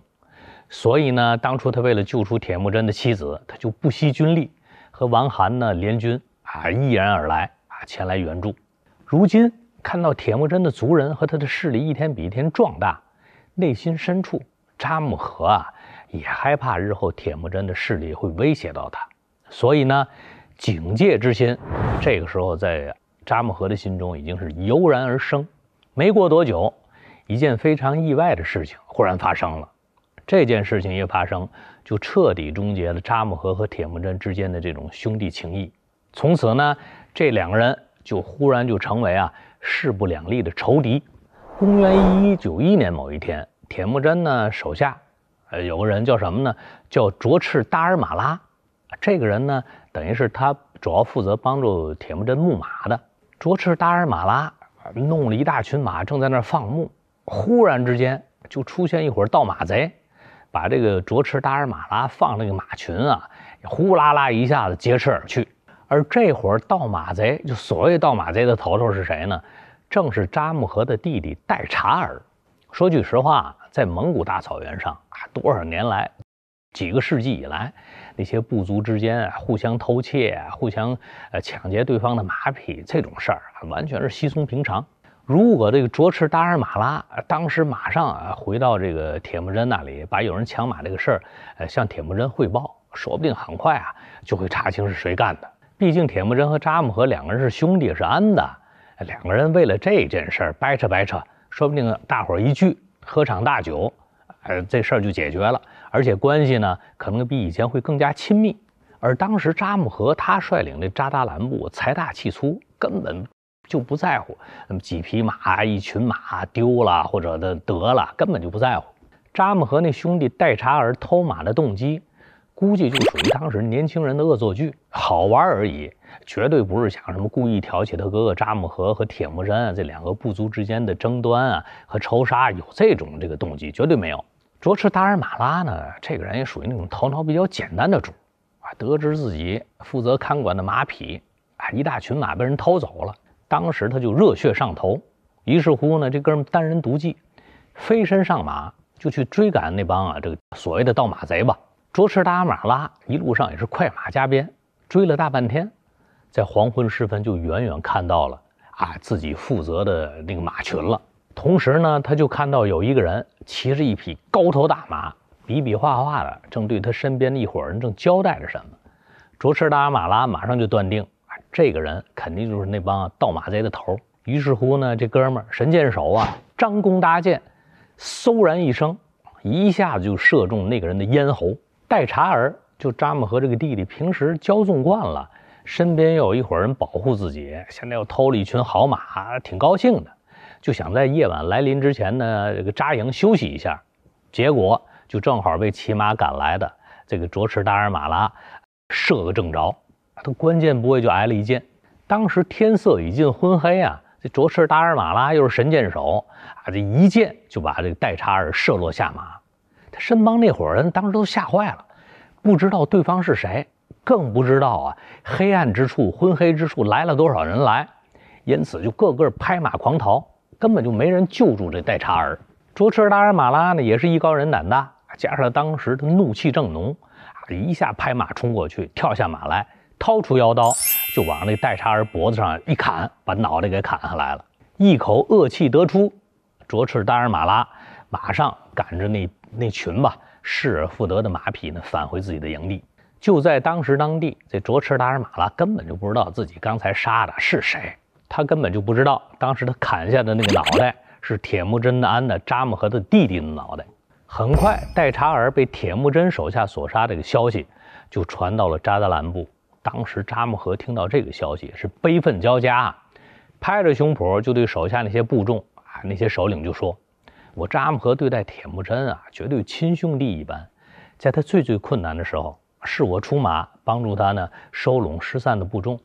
所以呢，当初他为了救出铁木真的妻子，他就不惜军力，和王涵呢联军啊，毅然而来啊，前来援助。如今看到铁木真的族人和他的势力一天比一天壮大，内心深处，扎木合啊，也害怕日后铁木真的势力会威胁到他，所以呢，警戒之心，这个时候在扎木合的心中已经是油然而生。没过多久。一件非常意外的事情忽然发生了，这件事情一发生，就彻底终结了扎木合和铁木真之间的这种兄弟情谊。从此呢，这两个人就忽然就成为啊势不两立的仇敌。公元一一九一年某一天，铁木真呢手下，呃有个人叫什么呢？叫卓赤达尔玛拉。这个人呢，等于是他主要负责帮助铁木真牧马的。卓赤达尔玛拉弄了一大群马，正在那儿放牧。忽然之间，就出现一伙盗马贼，把这个卓赤达尔马拉放那个马群啊，呼啦啦一下子劫持而去。而这伙盗马贼，就所谓盗马贼的头头是谁呢？正是扎木合的弟弟代察尔。说句实话，在蒙古大草原上啊，多少年来，几个世纪以来，那些部族之间啊互相偷窃、互相呃抢劫对方的马匹，这种事儿啊，完全是稀松平常。如果这个卓赤达尔马拉当时马上啊回到这个铁木真那里，把有人抢马这个事儿，呃，向铁木真汇报，说不定很快啊就会查清是谁干的。毕竟铁木真和扎木合两个人是兄弟是安的，两个人为了这件事掰扯掰扯，说不定大伙儿一聚喝场大酒，呃，这事儿就解决了，而且关系呢可能比以前会更加亲密。而当时扎木合他率领的扎达兰部财大气粗，根本。就不在乎，那么几匹马、一群马丢了，或者的得了，根本就不在乎。扎木合那兄弟代查儿偷马的动机，估计就属于当时年轻人的恶作剧，好玩而已，绝对不是想什么故意挑起他哥哥扎木合和铁木真这两个部族之间的争端啊和仇杀，有这种这个动机绝对没有。卓赤达尔马拉呢，这个人也属于那种头脑比较简单的主啊，得知自己负责看管的马匹啊一大群马被人偷走了。当时他就热血上头，于是乎呢，这哥们单人独骑，飞身上马就去追赶那帮啊，这个所谓的盗马贼吧。卓赤达马拉一路上也是快马加鞭，追了大半天，在黄昏时分就远远看到了啊自己负责的那个马群了。同时呢，他就看到有一个人骑着一匹高头大马，比比划划的正对他身边的一伙人正交代着什么。卓赤达马拉马上就断定。这个人肯定就是那帮盗马贼的头。于是乎呢，这哥们儿神箭手啊，张弓搭箭，嗖然一声，一下子就射中那个人的咽喉。戴查尔就扎木和这个弟弟，平时骄纵惯了，身边又有一伙人保护自己，现在又偷了一群好马，挺高兴的，就想在夜晚来临之前呢，这个扎营休息一下。结果就正好被骑马赶来的这个卓驰达尔玛拉射个正着。他关键部位就挨了一箭。当时天色已近昏黑啊，这卓赤达尔马拉又是神箭手啊，这一箭就把这个代查尔射落下马。他身旁那伙人当时都吓坏了，不知道对方是谁，更不知道啊黑暗之处、昏黑之处来了多少人来，因此就个个拍马狂逃，根本就没人救助这代查尔。卓赤达尔马拉呢，也是艺高人胆大，加上当时他怒气正浓啊，一下拍马冲过去，跳下马来。掏出腰刀，就往那戴查儿脖子上一砍，把脑袋给砍下来了。一口恶气得出，卓赤达尔马拉马上赶着那那群吧失而复得的马匹呢，返回自己的营地。就在当时，当地这卓赤达尔马拉根本就不知道自己刚才杀的是谁，他根本就不知道当时他砍下的那个脑袋是铁木真的安的扎木合的弟弟的脑袋。很快，戴察尔被铁木真手下所杀这个消息就传到了扎达兰部。当时扎木合听到这个消息是悲愤交加，啊，拍着胸脯就对手下那些部众啊那些首领就说：“我扎木合对待铁木真啊，绝对亲兄弟一般。在他最最困难的时候，是我出马帮助他呢，收拢失散的部众，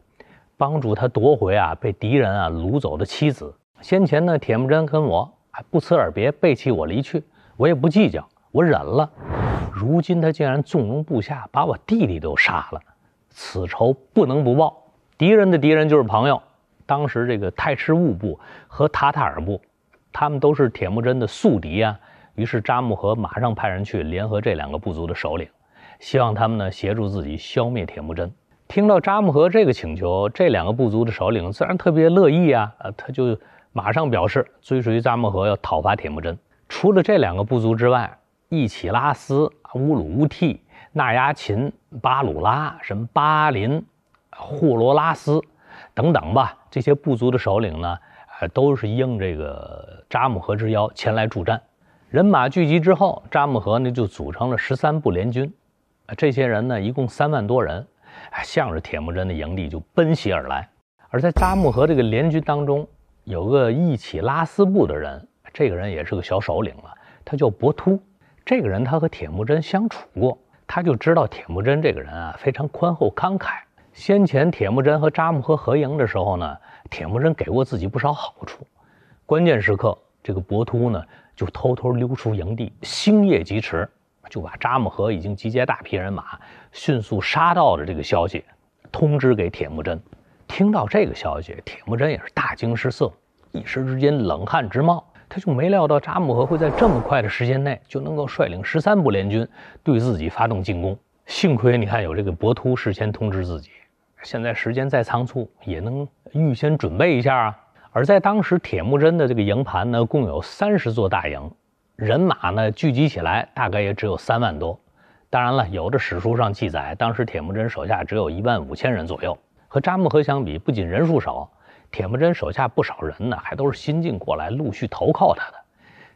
帮助他夺回啊被敌人啊掳走的妻子。先前呢，铁木真跟我还不辞而别，背弃我离去，我也不计较，我忍了。如今他竟然纵容部下把我弟弟都杀了。”此仇不能不报，敌人的敌人就是朋友。当时这个泰赤乌部和塔塔尔部，他们都是铁木真的宿敌啊。于是扎木合马上派人去联合这两个部族的首领，希望他们呢协助自己消灭铁木真。听到扎木合这个请求，这两个部族的首领自然特别乐意啊，呃，他就马上表示追随扎木合要讨伐铁木真。除了这两个部族之外，一起拉斯、乌鲁乌替、纳亚琴、巴鲁拉、什么巴林、霍罗拉斯等等吧，这些部族的首领呢，呃，都是应这个扎木合之邀前来助战。人马聚集之后，扎木合呢就组成了十三部联军，这些人呢一共三万多人，哎，向着铁木真的营地就奔袭而来。而在扎木合这个联军当中，有个一起拉斯部的人，这个人也是个小首领了，他叫博突。这个人他和铁木真相处过。他就知道铁木真这个人啊，非常宽厚慷慨。先前铁木真和扎木合合营的时候呢，铁木真给过自己不少好处。关键时刻，这个博秃呢就偷偷溜出营地，星夜疾驰，就把扎木合已经集结大批人马，迅速杀到的这个消息通知给铁木真。听到这个消息，铁木真也是大惊失色，一时之间冷汗直冒。他就没料到扎木合会在这么快的时间内就能够率领十三部联军对自己发动进攻。幸亏你看有这个博图事先通知自己，现在时间再仓促也能预先准备一下啊。而在当时，铁木真的这个营盘呢，共有三十座大营，人马呢聚集起来大概也只有三万多。当然了，有的史书上记载，当时铁木真手下只有一万五千人左右，和扎木合相比，不仅人数少。铁木真手下不少人呢，还都是新进过来、陆续投靠他的。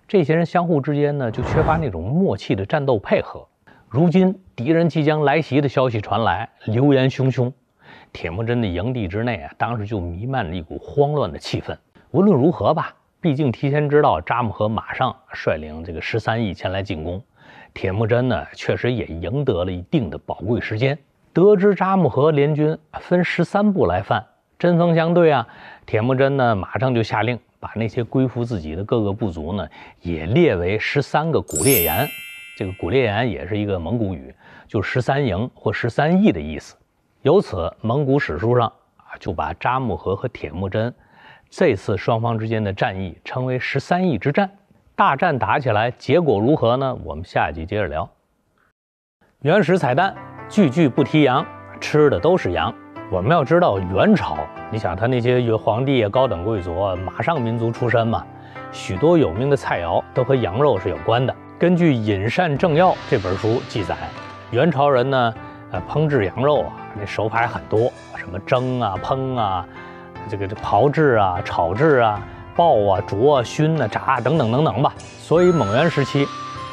这些人相互之间呢，就缺乏那种默契的战斗配合。如今敌人即将来袭的消息传来，流言汹汹，铁木真的营地之内啊，当时就弥漫着一股慌乱的气氛。无论如何吧，毕竟提前知道扎木合马上率领这个十三亿前来进攻，铁木真呢，确实也赢得了一定的宝贵时间。得知扎木合联军分十三部来犯。针锋相对啊！铁木真呢，马上就下令把那些归附自己的各个部族呢，也列为十三个古列岩。这个古列岩也是一个蒙古语，就十三营或十三翼的意思。由此，蒙古史书上啊，就把扎木合和铁木真这次双方之间的战役称为“十三翼之战”。大战打起来，结果如何呢？我们下一集接着聊。原始彩蛋，句句不提羊，吃的都是羊。我们要知道元朝，你想他那些元皇帝啊、高等贵族啊，马上民族出身嘛，许多有名的菜肴都和羊肉是有关的。根据《饮膳正要》这本书记载，元朝人呢，呃，烹制羊肉啊，那手法很多，什么蒸啊、烹啊、这个这炮制啊、炒制啊、爆啊、煮啊、熏啊、炸等等等等吧。所以蒙元时期，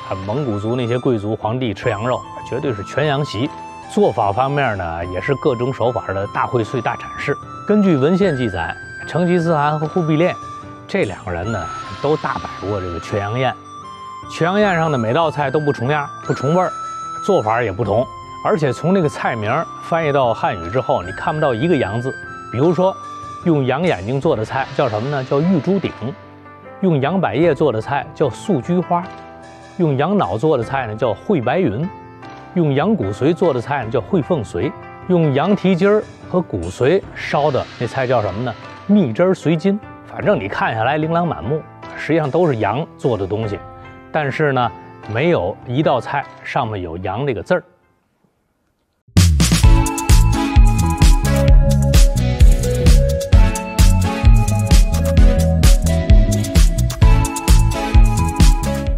啊，蒙古族那些贵族皇帝吃羊肉，绝对是全羊席。做法方面呢，也是各种手法的大荟萃、大展示。根据文献记载，成吉思汗和忽必烈这两个人呢，都大摆过这个全羊宴。全羊宴上的每道菜都不重样、不重味儿，做法也不同。而且从那个菜名翻译到汉语之后，你看不到一个“羊”字。比如说，用羊眼睛做的菜叫什么呢？叫玉珠顶。用羊百叶做的菜叫素菊花。用羊脑做的菜呢，叫烩白云。用羊骨髓做的菜呢，叫烩凤髓；用羊蹄筋儿和骨髓烧的那菜叫什么呢？蜜汁儿髓筋。反正你看下来琳琅满目，实际上都是羊做的东西，但是呢，没有一道菜上面有“羊”这个字儿。